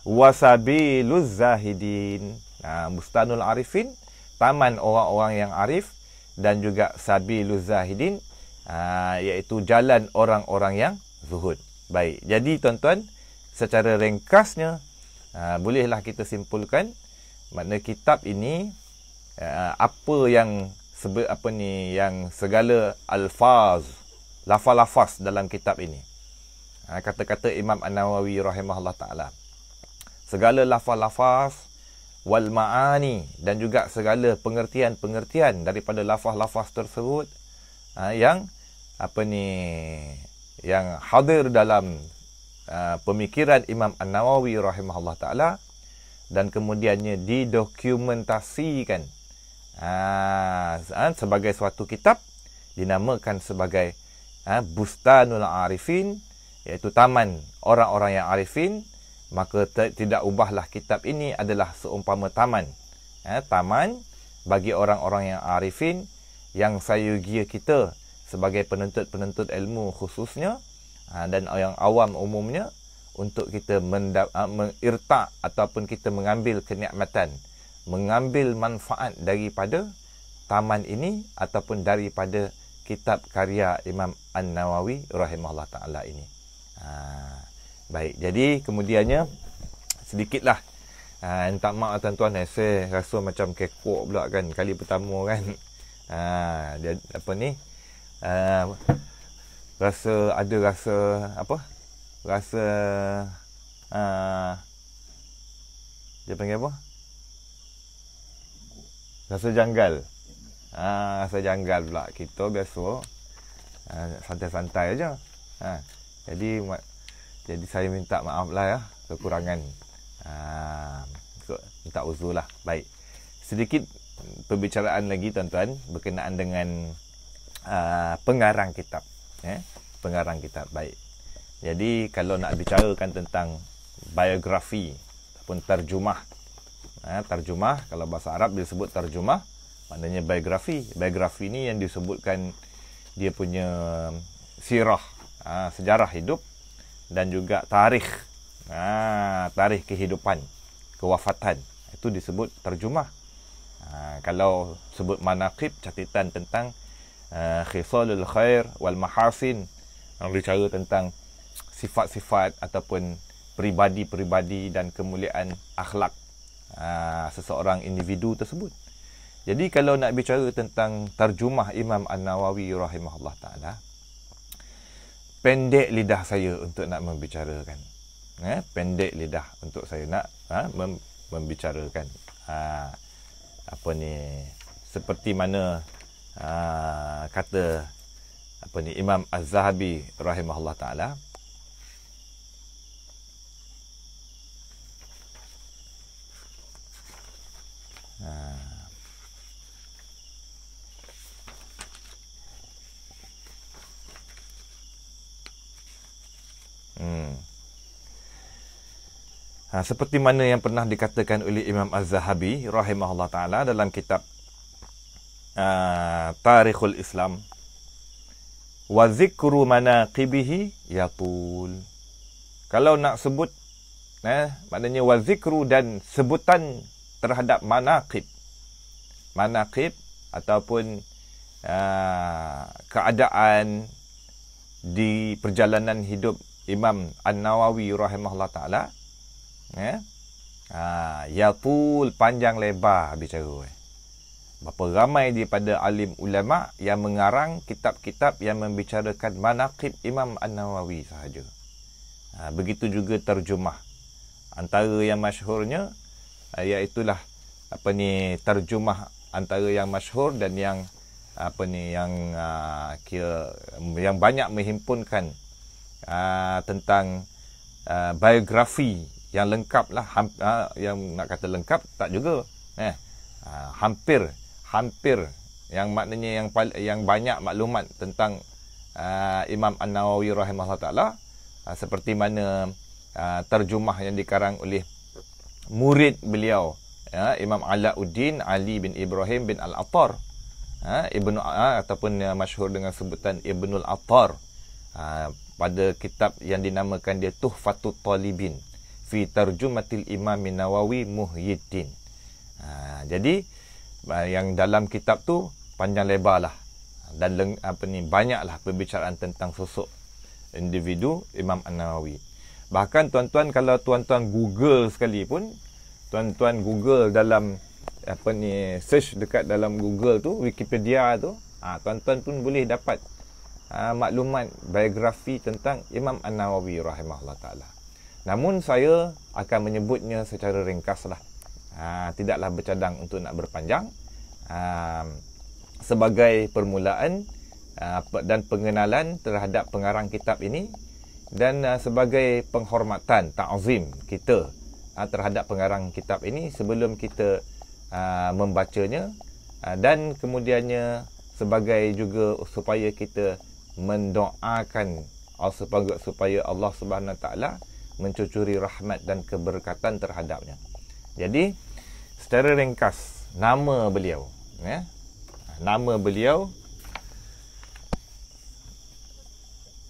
Wasabiluz Zahidin uh, Bustanul Arifin taman orang-orang yang arif dan juga Sabiluz Zahidin uh, iaitu jalan orang-orang yang zuhud baik jadi tuan-tuan secara ringkasnya uh, bolehlah kita simpulkan makna kitab ini uh, apa yang sebut apa ni yang segala alfaz lafaz-lafaz dalam kitab ini uh, kata-kata Imam An-Nawawi rahimahullah taala segala lafaz-lafaz wal maani dan juga segala pengertian-pengertian daripada lafaz-lafaz tersebut uh, yang apa ni yang hadir dalam Ah, pemikiran Imam An-Nawawi rahimahullah ta'ala dan kemudiannya didokumentasikan uh, sebagai suatu kitab dinamakan sebagai uh, Bustanul Arifin iaitu taman orang-orang yang arifin maka tidak ubahlah kitab ini adalah seumpama taman uh, taman bagi orang-orang yang arifin yang saya kita sebagai penuntut-penuntut ilmu khususnya Ha, dan yang awam umumnya untuk kita ha, mengirta' ataupun kita mengambil kenikmatan mengambil manfaat daripada taman ini ataupun daripada kitab karya Imam An-Nawawi rahimahullah taala ini. Ha, baik, jadi kemudiannya sedikitlah ha, minta maaf tuan-tuan eh, saya rasa macam kekok pula kan kali pertama kan. Ha, dia apa ni? Uh, rasa ada rasa apa rasa uh, dia panggil apa rasa janggal uh, rasa janggal pula kita biasa uh, santai-santai aja uh, jadi ma- jadi saya minta maaf lah ya kekurangan uh, so, minta uzur lah baik sedikit pembicaraan lagi tuan-tuan berkenaan dengan uh, pengarang kitab eh, pengarang kitab baik. Jadi kalau nak bicarakan tentang biografi ataupun terjemah eh, terjemah kalau bahasa Arab disebut terjemah maknanya biografi. Biografi ni yang disebutkan dia punya sirah eh, sejarah hidup dan juga tarikh eh, tarikh kehidupan kewafatan itu disebut terjemah. Eh, ah, kalau sebut manaqib catatan tentang Eh, khisalul khair wal mahasin yang bercakap tentang sifat-sifat ataupun peribadi-peribadi dan kemuliaan akhlak uh, seseorang individu tersebut. Jadi kalau nak bicara tentang terjemah Imam An-Nawawi rahimahullah taala pendek lidah saya untuk nak membicarakan. Ya, eh, pendek lidah untuk saya nak ha, mem- membicarakan. Ha, apa ni? Seperti mana Ah, kata apa ni Imam Az-Zahabi rahimahullah taala Ha, seperti mana yang pernah dikatakan oleh Imam Az-Zahabi rahimahullah taala dalam kitab Ah, tarikhul Islam wa zikru manaqibihi yatul kalau nak sebut eh maknanya wa zikru dan sebutan terhadap manaqib manaqib ataupun uh, keadaan di perjalanan hidup Imam An-Nawawi rahimahullah taala eh uh, ah, yatul panjang lebar bicara eh Berapa ramai daripada alim ulama yang mengarang kitab-kitab yang membicarakan manaqib Imam An-Nawawi sahaja. Ha, begitu juga terjemah. Antara yang masyhurnya ha, iaitu lah apa ni terjemah antara yang masyhur dan yang apa ni yang uh, kira yang banyak menghimpunkan uh, tentang uh, biografi yang lengkap lah ha, yang nak kata lengkap tak juga eh uh, hampir hampir yang maknanya yang yang banyak maklumat tentang uh, Imam An-Nawawi rahimahullah taala uh, seperti mana uh, terjemah yang dikarang oleh murid beliau ya uh, Imam Alauddin Ali bin Ibrahim bin Al-Attar ha uh, ibnu uh, ataupun uh, masyhur dengan sebutan Ibnul Attar uh, pada kitab yang dinamakan dia Tuhfatut Talibin fi Tarjumatil Imam An Nawawi Muhyiddin uh, jadi yang dalam kitab tu panjang lebar lah dan apa ni banyaklah pembicaraan tentang sosok individu Imam An-Nawawi. Bahkan tuan-tuan kalau tuan-tuan Google sekalipun tuan-tuan Google dalam apa ni search dekat dalam Google tu Wikipedia tu ha, tuan-tuan pun boleh dapat ha, maklumat biografi tentang Imam An-Nawawi rahimahullah taala. Namun saya akan menyebutnya secara ringkaslah. Ha, tidaklah bercadang untuk nak berpanjang ha, sebagai permulaan ha, dan pengenalan terhadap pengarang kitab ini dan sebagai penghormatan ta'zim kita terhadap pengarang kitab ini sebelum kita membacanya dan kemudiannya sebagai juga supaya kita mendoakan supaya Allah Subhanahu taala mencucuri rahmat dan keberkatan terhadapnya jadi secara ringkas nama beliau ya. Nama beliau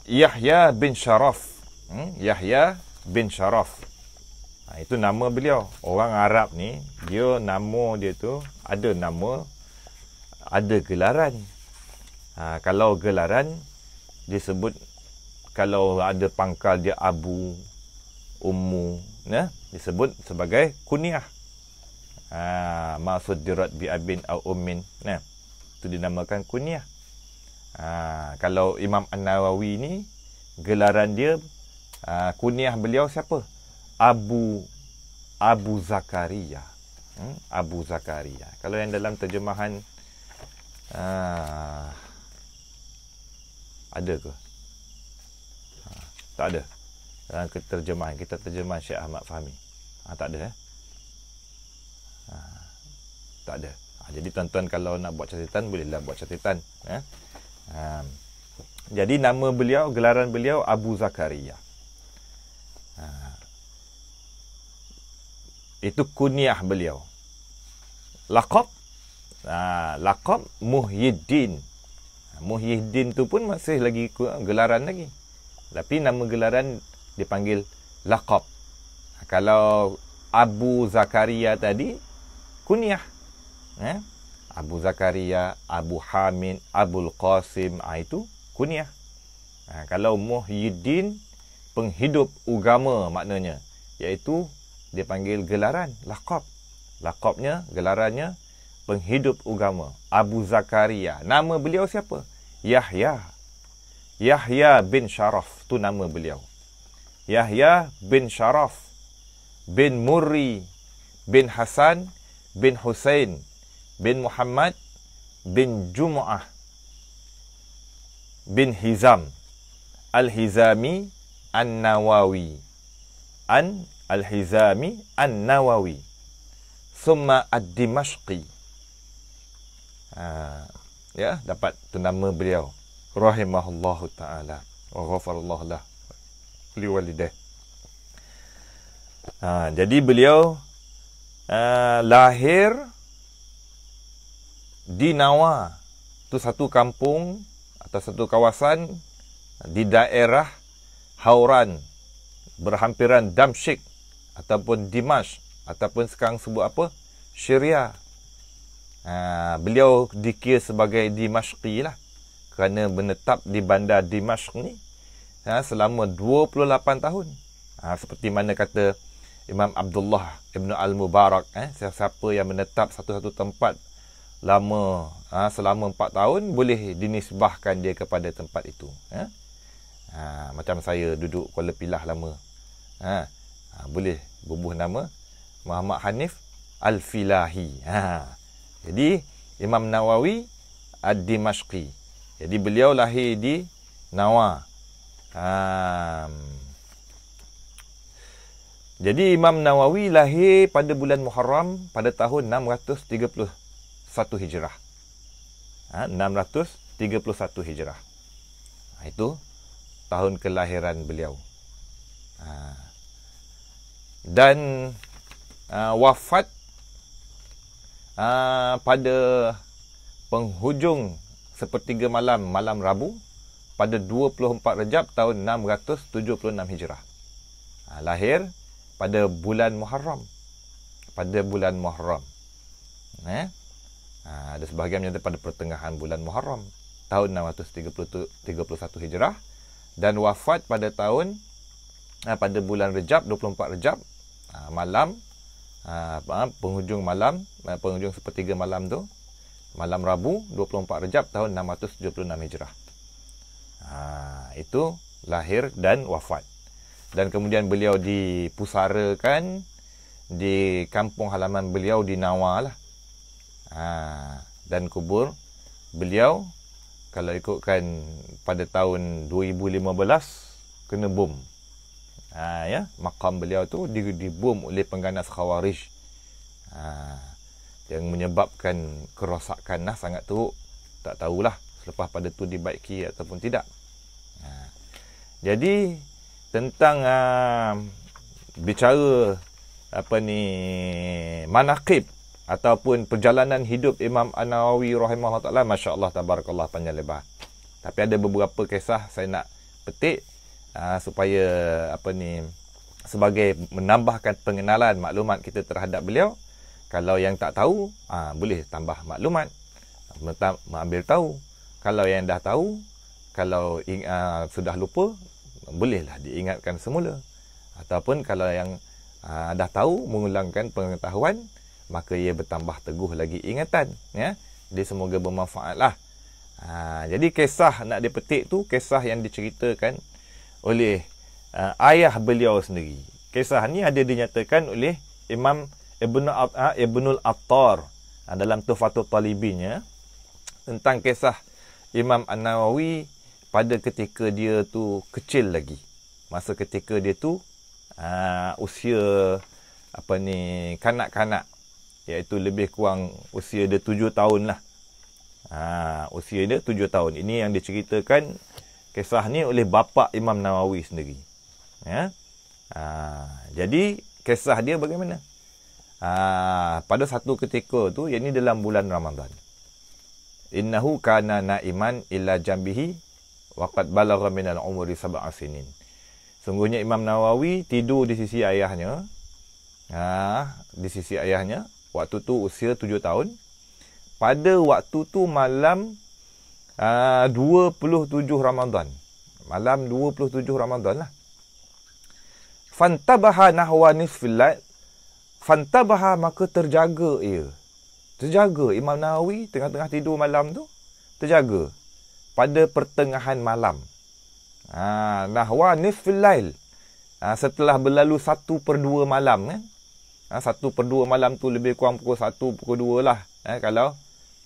Yahya bin Sharaf. Hmm? Yahya bin Sharaf. Ha, itu nama beliau. Orang Arab ni dia nama dia tu ada nama ada gelaran. Ha, kalau gelaran disebut kalau ada pangkal dia Abu Ummu ya, disebut sebagai kuniah. Ha, maksud dirat bi abin au ummin. Ya, itu dinamakan kuniah. Ha, kalau Imam An-Nawawi ni, gelaran dia, ha, kuniah beliau siapa? Abu Abu Zakaria. Hmm? Abu Zakaria. Kalau yang dalam terjemahan, ha, ada ke? Ha, tak ada dalam keterjemahan kita terjemah Syekh Ahmad Fahmi ha, tak ada eh? ha, tak ada ha, jadi tuan-tuan kalau nak buat catatan bolehlah buat catatan eh? ha, jadi nama beliau gelaran beliau Abu Zakaria ha, itu kunyah beliau lakob ha, lakob Muhyiddin ha, Muhyiddin tu pun masih lagi gelaran lagi tapi nama gelaran dipanggil laqab. Ha, kalau Abu Zakaria tadi kunyah. Eh? Abu Zakaria, Abu Hamid, Abu Qasim ha, itu kunyah. Ha, kalau Muhyiddin penghidup agama maknanya iaitu dipanggil gelaran laqab. Laqabnya gelarannya penghidup agama Abu Zakaria. Nama beliau siapa? Yahya. Yahya bin Sharaf tu nama beliau. Yahya bin Sharaf bin Murri bin Hasan bin Hussein bin Muhammad bin Jumu'ah bin Hizam Al-Hizami An-Nawawi An Al-Hizami An-Nawawi Summa Ad-Dimashqi ha, Ya, dapat nama beliau Rahimahullahu ta'ala Wa ghafarullahu lah li walidah. Ha, jadi beliau uh, lahir di Nawa. Itu satu kampung atau satu kawasan di daerah Hauran berhampiran Damsyik ataupun Dimash ataupun sekarang sebut apa? Syria. Ha, beliau dikira sebagai Dimashqi lah. Kerana menetap di bandar Dimashq ni ya, selama 28 tahun. Ha, seperti mana kata Imam Abdullah Ibn Al-Mubarak. Eh, siapa yang menetap satu-satu tempat lama ha, selama 4 tahun boleh dinisbahkan dia kepada tempat itu. Ya. Ha, macam saya duduk Kuala Pilah lama. Ha, ha, boleh bubuh nama Muhammad Hanif Al-Filahi. Ha. Jadi Imam Nawawi Ad-Dimashqi. Jadi beliau lahir di Nawawi. Um, jadi Imam Nawawi lahir pada bulan Muharram pada tahun 631 Hijrah. Ha, 631 Hijrah. Ha, itu tahun kelahiran beliau. Ha. Dan uh, wafat uh, pada penghujung sepertiga malam, malam Rabu pada 24 Rejab tahun 676 Hijrah. Ha, lahir pada bulan Muharram. Pada bulan Muharram. Eh? Ha, ada sebahagian menyata pada pertengahan bulan Muharram. Tahun 631 Hijrah. Dan wafat pada tahun, ha, pada bulan Rejab, 24 Rejab. Ha, malam, ha, penghujung malam, penghujung sepertiga malam tu. Malam Rabu, 24 Rejab, tahun 676 Hijrah. Ha, itu lahir dan wafat. Dan kemudian beliau dipusarakan di kampung halaman beliau di Nawar lah. Ha, dan kubur beliau kalau ikutkan pada tahun 2015 kena bom. Ha, ya, makam beliau tu dibom oleh pengganas Khawarij. Ha, yang menyebabkan kerosakan lah sangat teruk. Tak tahulah selepas pada tu dibaiki ataupun tidak. Ha. Jadi tentang uh, ah, bicara apa ni manaqib ataupun perjalanan hidup Imam An-Nawawi rahimahullah taala masya-Allah tabarakallah panjang lebar. Tapi ada beberapa kisah saya nak petik uh, supaya apa ni sebagai menambahkan pengenalan maklumat kita terhadap beliau. Kalau yang tak tahu, uh, boleh tambah maklumat, mengambil tahu kalau yang dah tahu kalau uh, sudah lupa bolehlah diingatkan semula ataupun kalau yang uh, dah tahu mengulangkan pengetahuan maka ia bertambah teguh lagi ingatan ya jadi semoga bermanfaatlah uh, jadi kisah nak dipetik tu kisah yang diceritakan oleh uh, ayah beliau sendiri kisah ni ada dinyatakan oleh Imam Ibnu Ibnul Attar dalam Tuhfatul Talibinya tentang kisah Imam An-Nawawi pada ketika dia tu kecil lagi. Masa ketika dia tu uh, usia apa ni kanak-kanak iaitu lebih kurang usia dia tujuh tahun lah. Uh, usia dia tujuh tahun. Ini yang diceritakan kisah ni oleh bapa Imam Nawawi sendiri. Ya. Yeah? jadi kisah dia bagaimana? Uh, pada satu ketika tu, yang ini dalam bulan Ramadan innahu kana naiman illa jambihi waqad balagha min al-umri sab'a sinin sungguhnya imam nawawi tidur di sisi ayahnya ha di sisi ayahnya waktu tu usia 7 tahun pada waktu tu malam ha, 27 Ramadan malam 27 Ramadan lah fantabaha nahwa nisfil lail fantabaha maka terjaga ia terjaga Imam Nawawi tengah-tengah tidur malam tu terjaga pada pertengahan malam ha nahwa nisful lail ha, setelah berlalu 1 per 2 malam kan ha, 1 per 2 malam tu lebih kurang pukul 1 pukul 2 lah eh kalau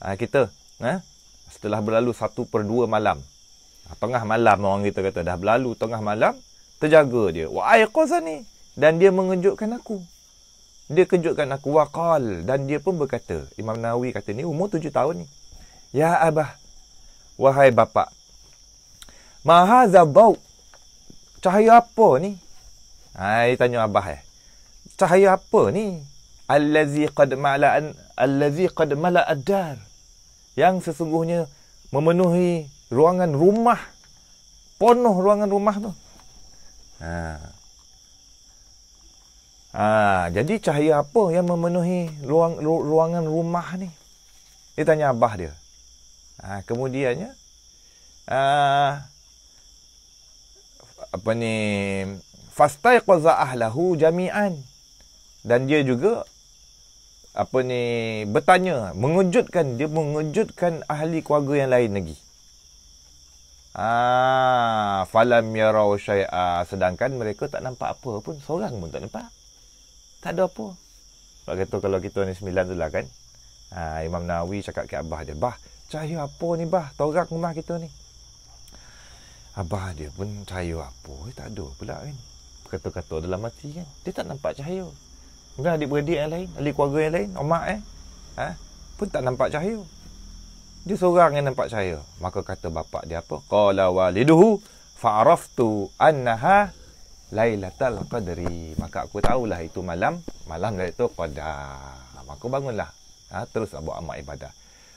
ha, kita eh setelah berlalu 1 per 2 malam ha, tengah malam orang kita kata dah berlalu tengah malam terjaga dia wa ayqazani dan dia mengejutkan aku dia kejutkan aku waqal dan dia pun berkata Imam Nawawi kata ni umur tujuh tahun ni ya abah wahai bapa mahazabau cahaya apa ni ai ah, tanya abah eh cahaya apa ni allazi qad mala'an allazi qad mala'a dar yang sesungguhnya memenuhi ruangan rumah penuh ruangan rumah tu ha Ha, jadi cahaya apa yang memenuhi ruang, ruangan rumah ni? Dia tanya abah dia. Ha, kemudiannya, ha, apa ni, fastai ahlahu jami'an. Dan dia juga, apa ni, bertanya, mengejutkan, dia mengejutkan ahli keluarga yang lain lagi. Ah, falam yarau syai'a sedangkan mereka tak nampak apa pun, seorang pun tak nampak. Tak ada apa. Sebab kata kalau kita ni sembilan tu lah kan. Ha, Imam Nawawi cakap ke Abah dia. Bah, cahaya apa ni bah? Torak rumah kita ni. Abah dia pun cahaya apa? Eh, tak ada pula kan. Kata-kata dalam hati kan. Dia tak nampak cahaya. Mungkin adik-beradik yang lain. Adik keluarga yang lain. Omak eh. Ha? Pun tak nampak cahaya. Dia seorang yang nampak cahaya. Maka kata bapak dia apa? Qala waliduhu fa'araftu annaha Lailatul Qadri. Maka aku tahulah itu malam, malam Lailatul Qadar. Maka aku bangunlah. Ha, terus buat amal ibadah.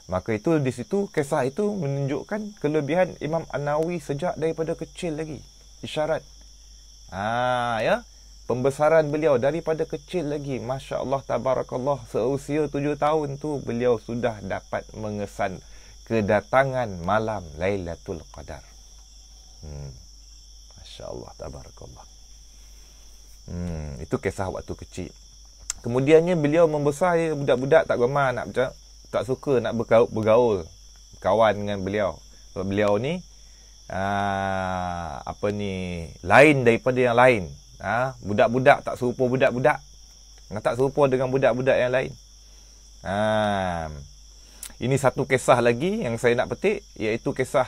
Maka itu di situ kisah itu menunjukkan kelebihan Imam An-Nawi sejak daripada kecil lagi. Isyarat. Ah ha, ya. Pembesaran beliau daripada kecil lagi. Masya Allah, tabarakallah. Seusia tujuh tahun tu beliau sudah dapat mengesan kedatangan malam Lailatul Qadar. Hmm. Masya Allah, tabarakallah. Hmm, itu kisah waktu kecil. Kemudiannya beliau membesar ya, budak-budak tak gemar nak macam tak suka nak bergaul, bergaul kawan dengan beliau. Sebab beliau ni aa, ah, apa ni lain daripada yang lain. Ah ha? budak-budak tak serupa budak-budak. Nah, tak serupa dengan budak-budak yang lain. Ha. Ini satu kisah lagi yang saya nak petik iaitu kisah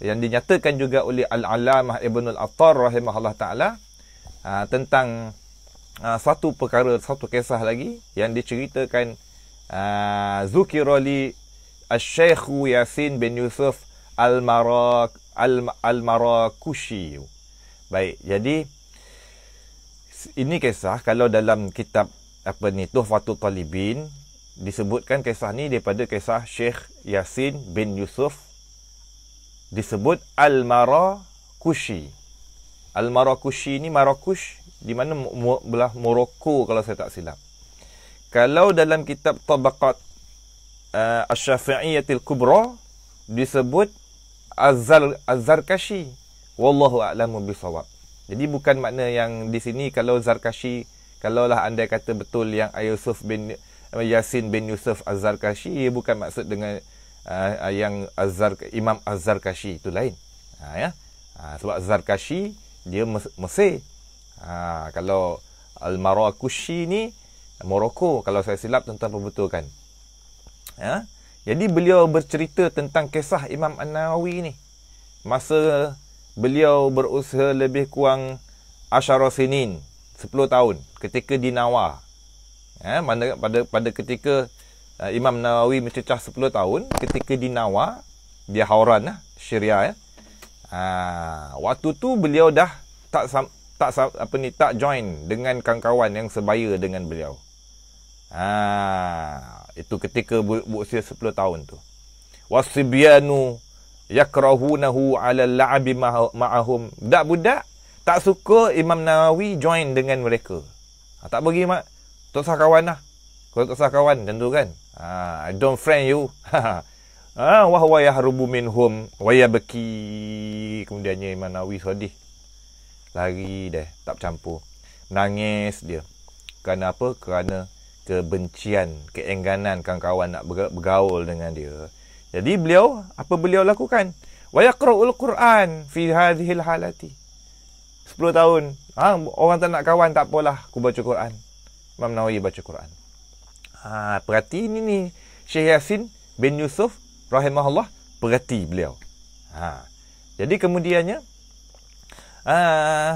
yang dinyatakan juga oleh Al-Alamah Ibnul Attar rahimahullah taala Ah, tentang uh, satu perkara, satu kisah lagi yang diceritakan uh, ah, Zukiroli Al-Sheikh Yasin bin Yusuf Al-Marak Al-Marakushi. Baik, jadi ini kisah kalau dalam kitab apa ni Tuhfatul Talibin disebutkan kisah ni daripada kisah Sheikh Yasin bin Yusuf disebut Al-Marakushi. Kushi. Al-Marakushi ni Marakush di mana belah Morocco kalau saya tak silap. Kalau dalam kitab Tabaqat uh, eh, al syafiiyyatil Kubra disebut Azal Azarkashi. Wallahu a'lamu bisawab. Jadi bukan makna yang di sini kalau Zarkashi kalaulah anda kata betul yang Yusuf bin eh, Yasin bin Yusuf Azarkashi ia bukan maksud dengan uh, yang Azar Imam Azarkashi itu lain. Ha, ya. Ha, sebab Zarkashi dia Mesir. Ha, kalau Al-Marakushi ni Morocco kalau saya silap tuan-tuan perbetulkan. Ya. Jadi beliau bercerita tentang kisah Imam An-Nawawi ni. Masa beliau berusaha lebih kurang asyara sinin, 10 tahun ketika di Nawa. Ya, mana pada pada ketika uh, Imam Nawawi mencecah 10 tahun ketika di Nawa, dia Hauran lah, Syria ya. Ha, waktu tu beliau dah tak tak apa ni tak join dengan kawan-kawan yang sebaya dengan beliau. Ha, itu ketika usia 10 tahun tu. Wasibyanu yakrahunahu 'ala al-la'b ma'ahum. Dak budak tak suka Imam Nawawi join dengan mereka. Ha, tak bagi mak. Tak usah kawan lah. Kalau tak usah kawan, tentu kan. Ha, I don't friend you. Ha, wa huwa yahrubu minhum wa yabki kemudiannya Imam Nawawi sedih lari dah tak campur nangis dia kerana apa kerana kebencian keengganan kawan-kawan nak bergaul dengan dia jadi beliau apa beliau lakukan wa yaqra'ul quran fi hadhihi halati 10 tahun ha, orang tak nak kawan tak apalah aku baca quran Imam Nawawi baca quran ha, perhati ini ni Syekh Yasin bin Yusuf rahimahullah perhati beliau. Ha. Jadi kemudiannya uh,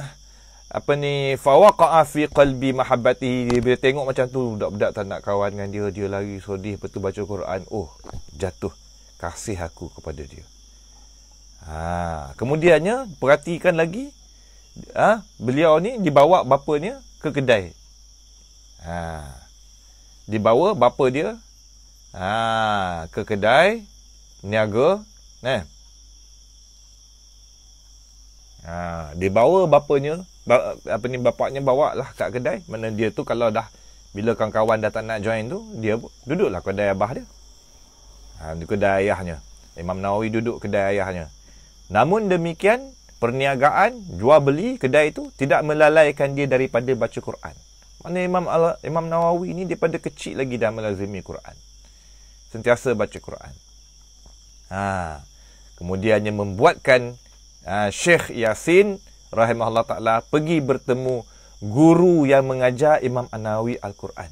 apa ni fawaqa'a fi qalbi mahabbati bila tengok macam tu budak-budak tak nak kawan dengan dia dia lari sedih betul baca Quran oh jatuh kasih aku kepada dia. Ha. kemudiannya perhatikan lagi ha, beliau ni dibawa bapanya ke kedai. Ha. Dibawa bapa dia ha, ke kedai niaga eh. ha, dia bawa bapanya apa ni bapaknya bawa lah kat kedai mana dia tu kalau dah bila kawan-kawan dah tak nak join tu dia duduklah kedai abah dia ha, kedai ayahnya Imam Nawawi duduk kedai ayahnya namun demikian perniagaan jual beli kedai tu tidak melalaikan dia daripada baca Quran mana Imam Allah, Imam Nawawi ni daripada kecil lagi dah melazimi Quran sentiasa baca Quran Ha. Kemudiannya membuatkan ha, Syekh Yasin rahimahullah ta'ala pergi bertemu guru yang mengajar Imam An-Nawi Al-Quran.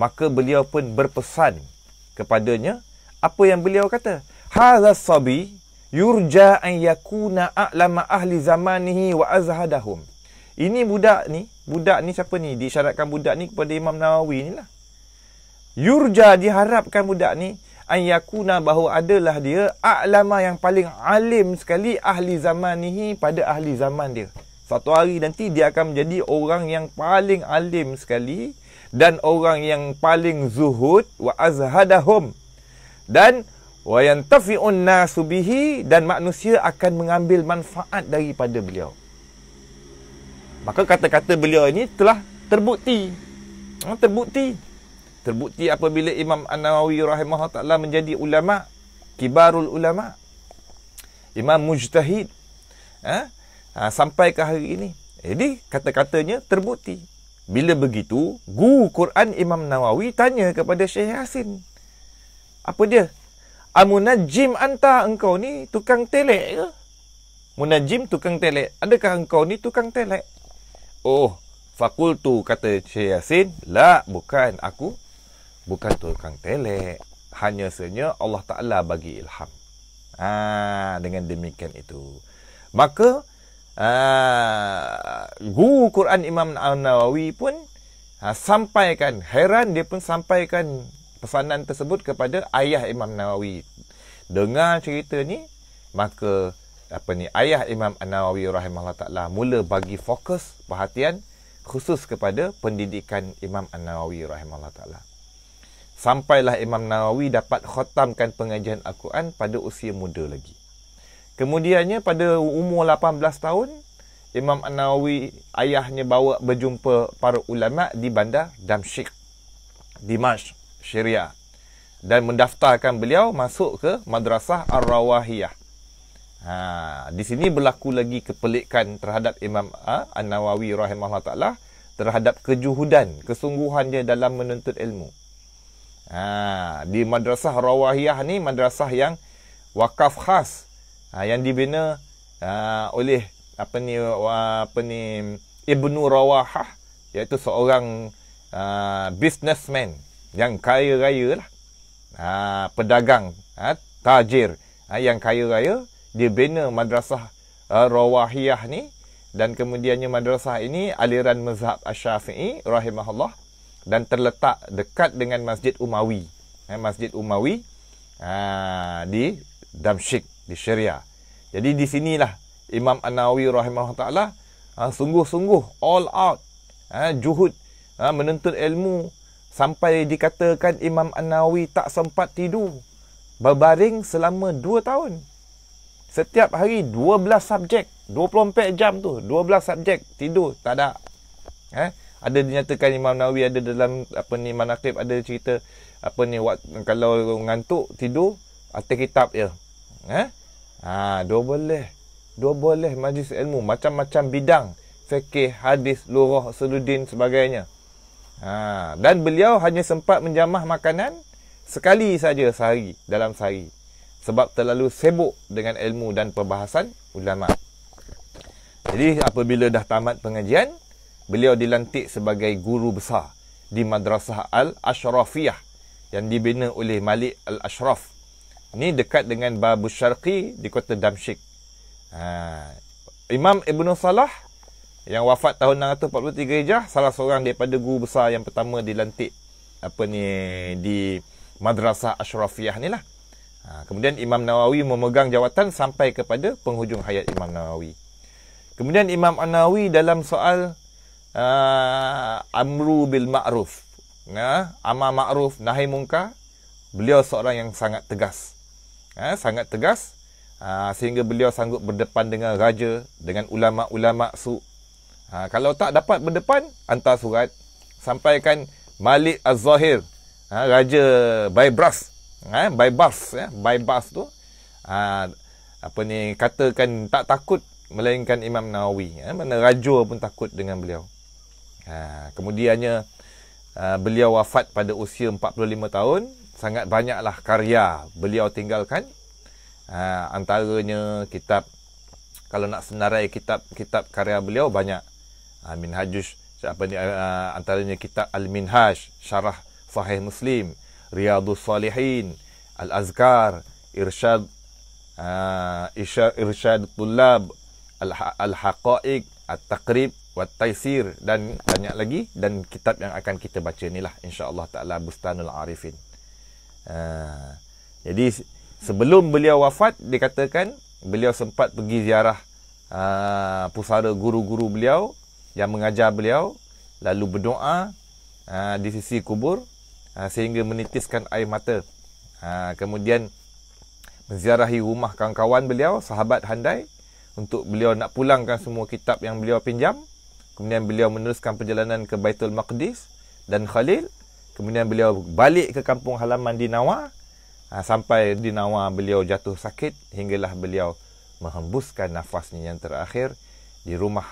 Maka beliau pun berpesan kepadanya apa yang beliau kata. Hadha sabi yurja an yakuna a'lama ahli zamanihi wa azhadahum. Ini budak ni, budak ni siapa ni? Disyaratkan budak ni kepada Imam Nawawi ni lah. Yurja diharapkan budak ni an yakuna bahawa adalah dia a'lama yang paling alim sekali ahli zaman ini pada ahli zaman dia. Satu hari nanti dia akan menjadi orang yang paling alim sekali dan orang yang paling zuhud wa azhadahum. Dan wa yantafi'un nasu bihi dan manusia akan mengambil manfaat daripada beliau. Maka kata-kata beliau ini telah terbukti. Ha, terbukti terbukti apabila Imam An-Nawawi rahimahutaala menjadi ulama kibarul ulama Imam mujtahid ha? ha sampai ke hari ini jadi kata-katanya terbukti bila begitu guru Quran Imam Nawawi tanya kepada Syekh Yasin apa dia amunajim anta engkau ni tukang telek ke munajim tukang telek adakah engkau ni tukang telek oh fakultu kata Syekh Yasin la bukan aku bukan tukang telek hanya sahaja Allah Taala bagi ilham ha, dengan demikian itu maka ha, guru Quran Imam Nawawi pun ha, sampaikan heran dia pun sampaikan pesanan tersebut kepada ayah Imam Nawawi dengar cerita ni maka apa ni ayah Imam An Nawawi rahimahullah taala mula bagi fokus perhatian khusus kepada pendidikan Imam An-Nawawi rahimahullah ta'ala. Sampailah Imam Nawawi dapat khutamkan pengajian Al-Quran pada usia muda lagi. Kemudiannya pada umur 18 tahun, Imam Nawawi ayahnya bawa berjumpa para ulama di bandar Damsyik, Dimash, Syria dan mendaftarkan beliau masuk ke Madrasah Ar-Rawahiyah. Ha, di sini berlaku lagi kepelikan terhadap Imam ha, An-Nawawi rahimahullah taala terhadap kejuhudan, kesungguhannya dalam menuntut ilmu. Ha, di madrasah rawahiyah ni madrasah yang wakaf khas ha, yang dibina ha, oleh apa ni apa ni Ibnu Rawahah iaitu seorang ha, businessman yang kaya raya lah. Ha, pedagang, ha, tajir ha, yang kaya raya dia bina madrasah ha, rawahiyah ni dan kemudiannya madrasah ini aliran mazhab asy rahimahullah dan terletak dekat dengan Masjid Umawi. Eh, Masjid Umawi aa, ah, di Damsyik, di Syria. Jadi di sinilah Imam An-Nawawi rahimahullah ta'ala ah, sungguh-sungguh all out ha, juhud ha, menuntut ilmu sampai dikatakan Imam An-Nawawi tak sempat tidur. Berbaring selama 2 tahun. Setiap hari 12 subjek. 24 jam tu 12 subjek tidur tak ada. Eh? ada dinyatakan Imam Nawawi ada dalam apa ni manaqib ada cerita apa ni wak, kalau ngantuk tidur atas kitab ya. Eh? Ha, dua boleh. Dua boleh majlis ilmu macam-macam bidang fikih, hadis, lurah, seludin sebagainya. Ha, dan beliau hanya sempat menjamah makanan sekali saja sehari dalam sehari sebab terlalu sibuk dengan ilmu dan perbahasan ulama. Jadi apabila dah tamat pengajian, beliau dilantik sebagai guru besar di Madrasah Al-Ashrafiyah yang dibina oleh Malik Al-Ashraf. Ini dekat dengan Babu Syarqi di kota Damsyik. Ha. Imam Ibn Salah yang wafat tahun 1943 Hijrah salah seorang daripada guru besar yang pertama dilantik apa ni di Madrasah Ashrafiyah ni lah. Ha. Kemudian Imam Nawawi memegang jawatan sampai kepada penghujung hayat Imam Nawawi. Kemudian Imam An-Nawawi dalam soal uh, amru bil ma'ruf nah, amar ma'ruf nahi mungkar beliau seorang yang sangat tegas ya sangat tegas uh, sehingga beliau sanggup berdepan dengan raja dengan ulama-ulama su uh, kalau tak dapat berdepan hantar surat sampaikan Malik Az-Zahir uh, raja Baibras ya uh, Baibars ya Baibars tu uh, apa ni katakan tak takut melainkan Imam Nawawi ya mana raja pun takut dengan beliau Ha, kemudiannya uh, beliau wafat pada usia 45 tahun. Sangat banyaklah karya beliau tinggalkan. Ha, antaranya kitab, kalau nak senarai kitab-kitab karya beliau banyak. Ha, Minhajus, apa ni, uh, antaranya kitab Al-Minhaj, Syarah Fahih Muslim, Riyadhus Salihin, Al-Azkar, Irsyad, uh, Irsyad Tulab, Al-Haqa'ik, Al-Taqrib, Wat Taisir dan banyak lagi dan kitab yang akan kita baca inilah insya-Allah Taala Bustanul Arifin. Uh, jadi sebelum beliau wafat dikatakan beliau sempat pergi ziarah uh, pusara guru-guru beliau yang mengajar beliau lalu berdoa uh, di sisi kubur uh, sehingga menitiskan air mata. Uh, kemudian menziarahi rumah kawan-kawan beliau, sahabat handai untuk beliau nak pulangkan semua kitab yang beliau pinjam. Kemudian beliau meneruskan perjalanan ke Baitul Maqdis dan Khalil. Kemudian beliau balik ke kampung halaman di Nawa. Ha, sampai di Nawa beliau jatuh sakit. Hinggalah beliau menghembuskan nafasnya yang terakhir di rumah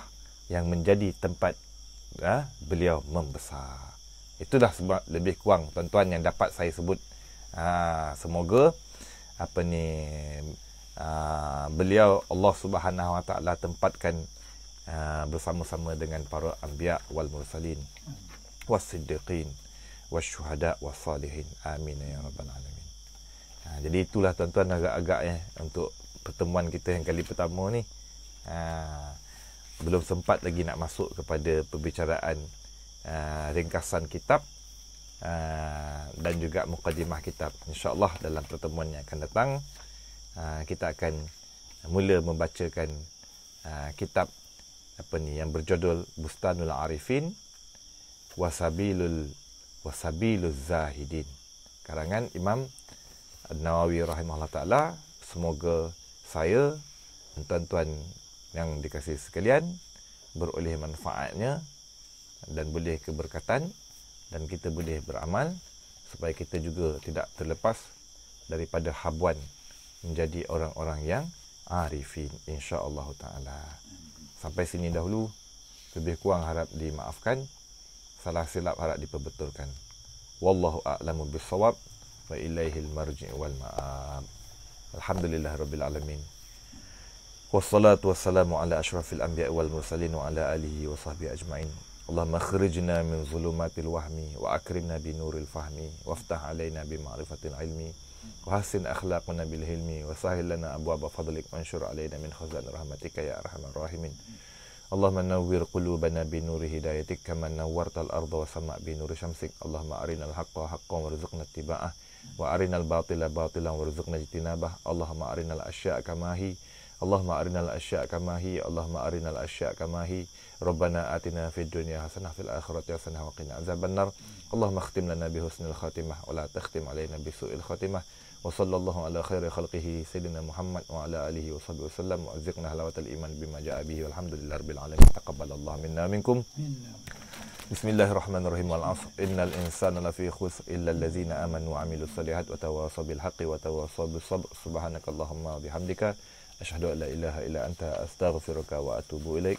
yang menjadi tempat ha, beliau membesar. Itulah sebab lebih kurang tuan-tuan yang dapat saya sebut. Ha, semoga apa ni ha, beliau Allah Subhanahu Wa Taala tempatkan Ah, bersama-sama dengan para anbiya wal mursalin hmm. Siddiqin, wasiddiqin wasyuhada Salihin. amin ya rabbal alamin ha, jadi itulah tuan-tuan agak-agak ya untuk pertemuan kita yang kali pertama ni ha, belum sempat lagi nak masuk kepada perbincangan uh, ringkasan kitab uh, dan juga mukadimah kitab insyaallah dalam pertemuan yang akan datang uh, kita akan mula membacakan uh, kitab apa ni yang berjudul Bustanul Arifin Wasabilul Wasabilul Zahidin karangan Imam Nawawi rahimahullah taala semoga saya dan tuan-tuan yang dikasihi sekalian beroleh manfaatnya dan boleh keberkatan dan kita boleh beramal supaya kita juga tidak terlepas daripada habuan menjadi orang-orang yang arifin insya-Allah taala sampai sini dahulu lebih kurang harap dimaafkan salah silap harap diperbetulkan wallahu a'lamu bisawab wa ilaihi almarji wal ma'ab alhamdulillah rabbil alamin wassalatu wassalamu ala ashrafil anbiya wal mursalin wa ala alihi wa sahbihi ajmain Allah akhrijna min zulumatil wahmi wa akrimna bi nuril fahmi waftah alaina bi ma'rifatil ilmi وحسن أخلاقنا بالهلم وسهل لنا أبواب فضلك وانشر علينا من خزان رحمتك يا أرحم الراحمين اللهم نور قلوبنا بنور هدايتك كما نورت الأرض وسماء بنور شمسك اللهم أرنا الحق حقا وارزقنا اتباعه وأرنا الباطل باطلا وارزقنا اجتنابه اللهم أرنا الأشياء كما هي اللهم أرنا الأشياء كما هي اللهم أرنا الأشياء كما هي اللهم أرنا الأشياء كما هي ربنا آتنا في الدنيا حسنة في الآخرة حسنة وقنا عذاب النار اللهم اختم لنا بحسن الخاتمة ولا تختم علينا بسوء الخاتمة وصلى الله على خير خلقه سيدنا محمد وعلى آله وصحبه وسلم وأزقنا حلاوة الإيمان بما جاء به والحمد لله رب العالمين تقبل الله منا منكم بسم الله الرحمن الرحيم والعصر إن الإنسان لفي خسر إلا الذين آمنوا وعملوا الصالحات وتواصوا بالحق وتواصوا بالصبر سبحانك اللهم وبحمدك أشهد أن لا إله إلا أنت أستغفرك وأتوب إليك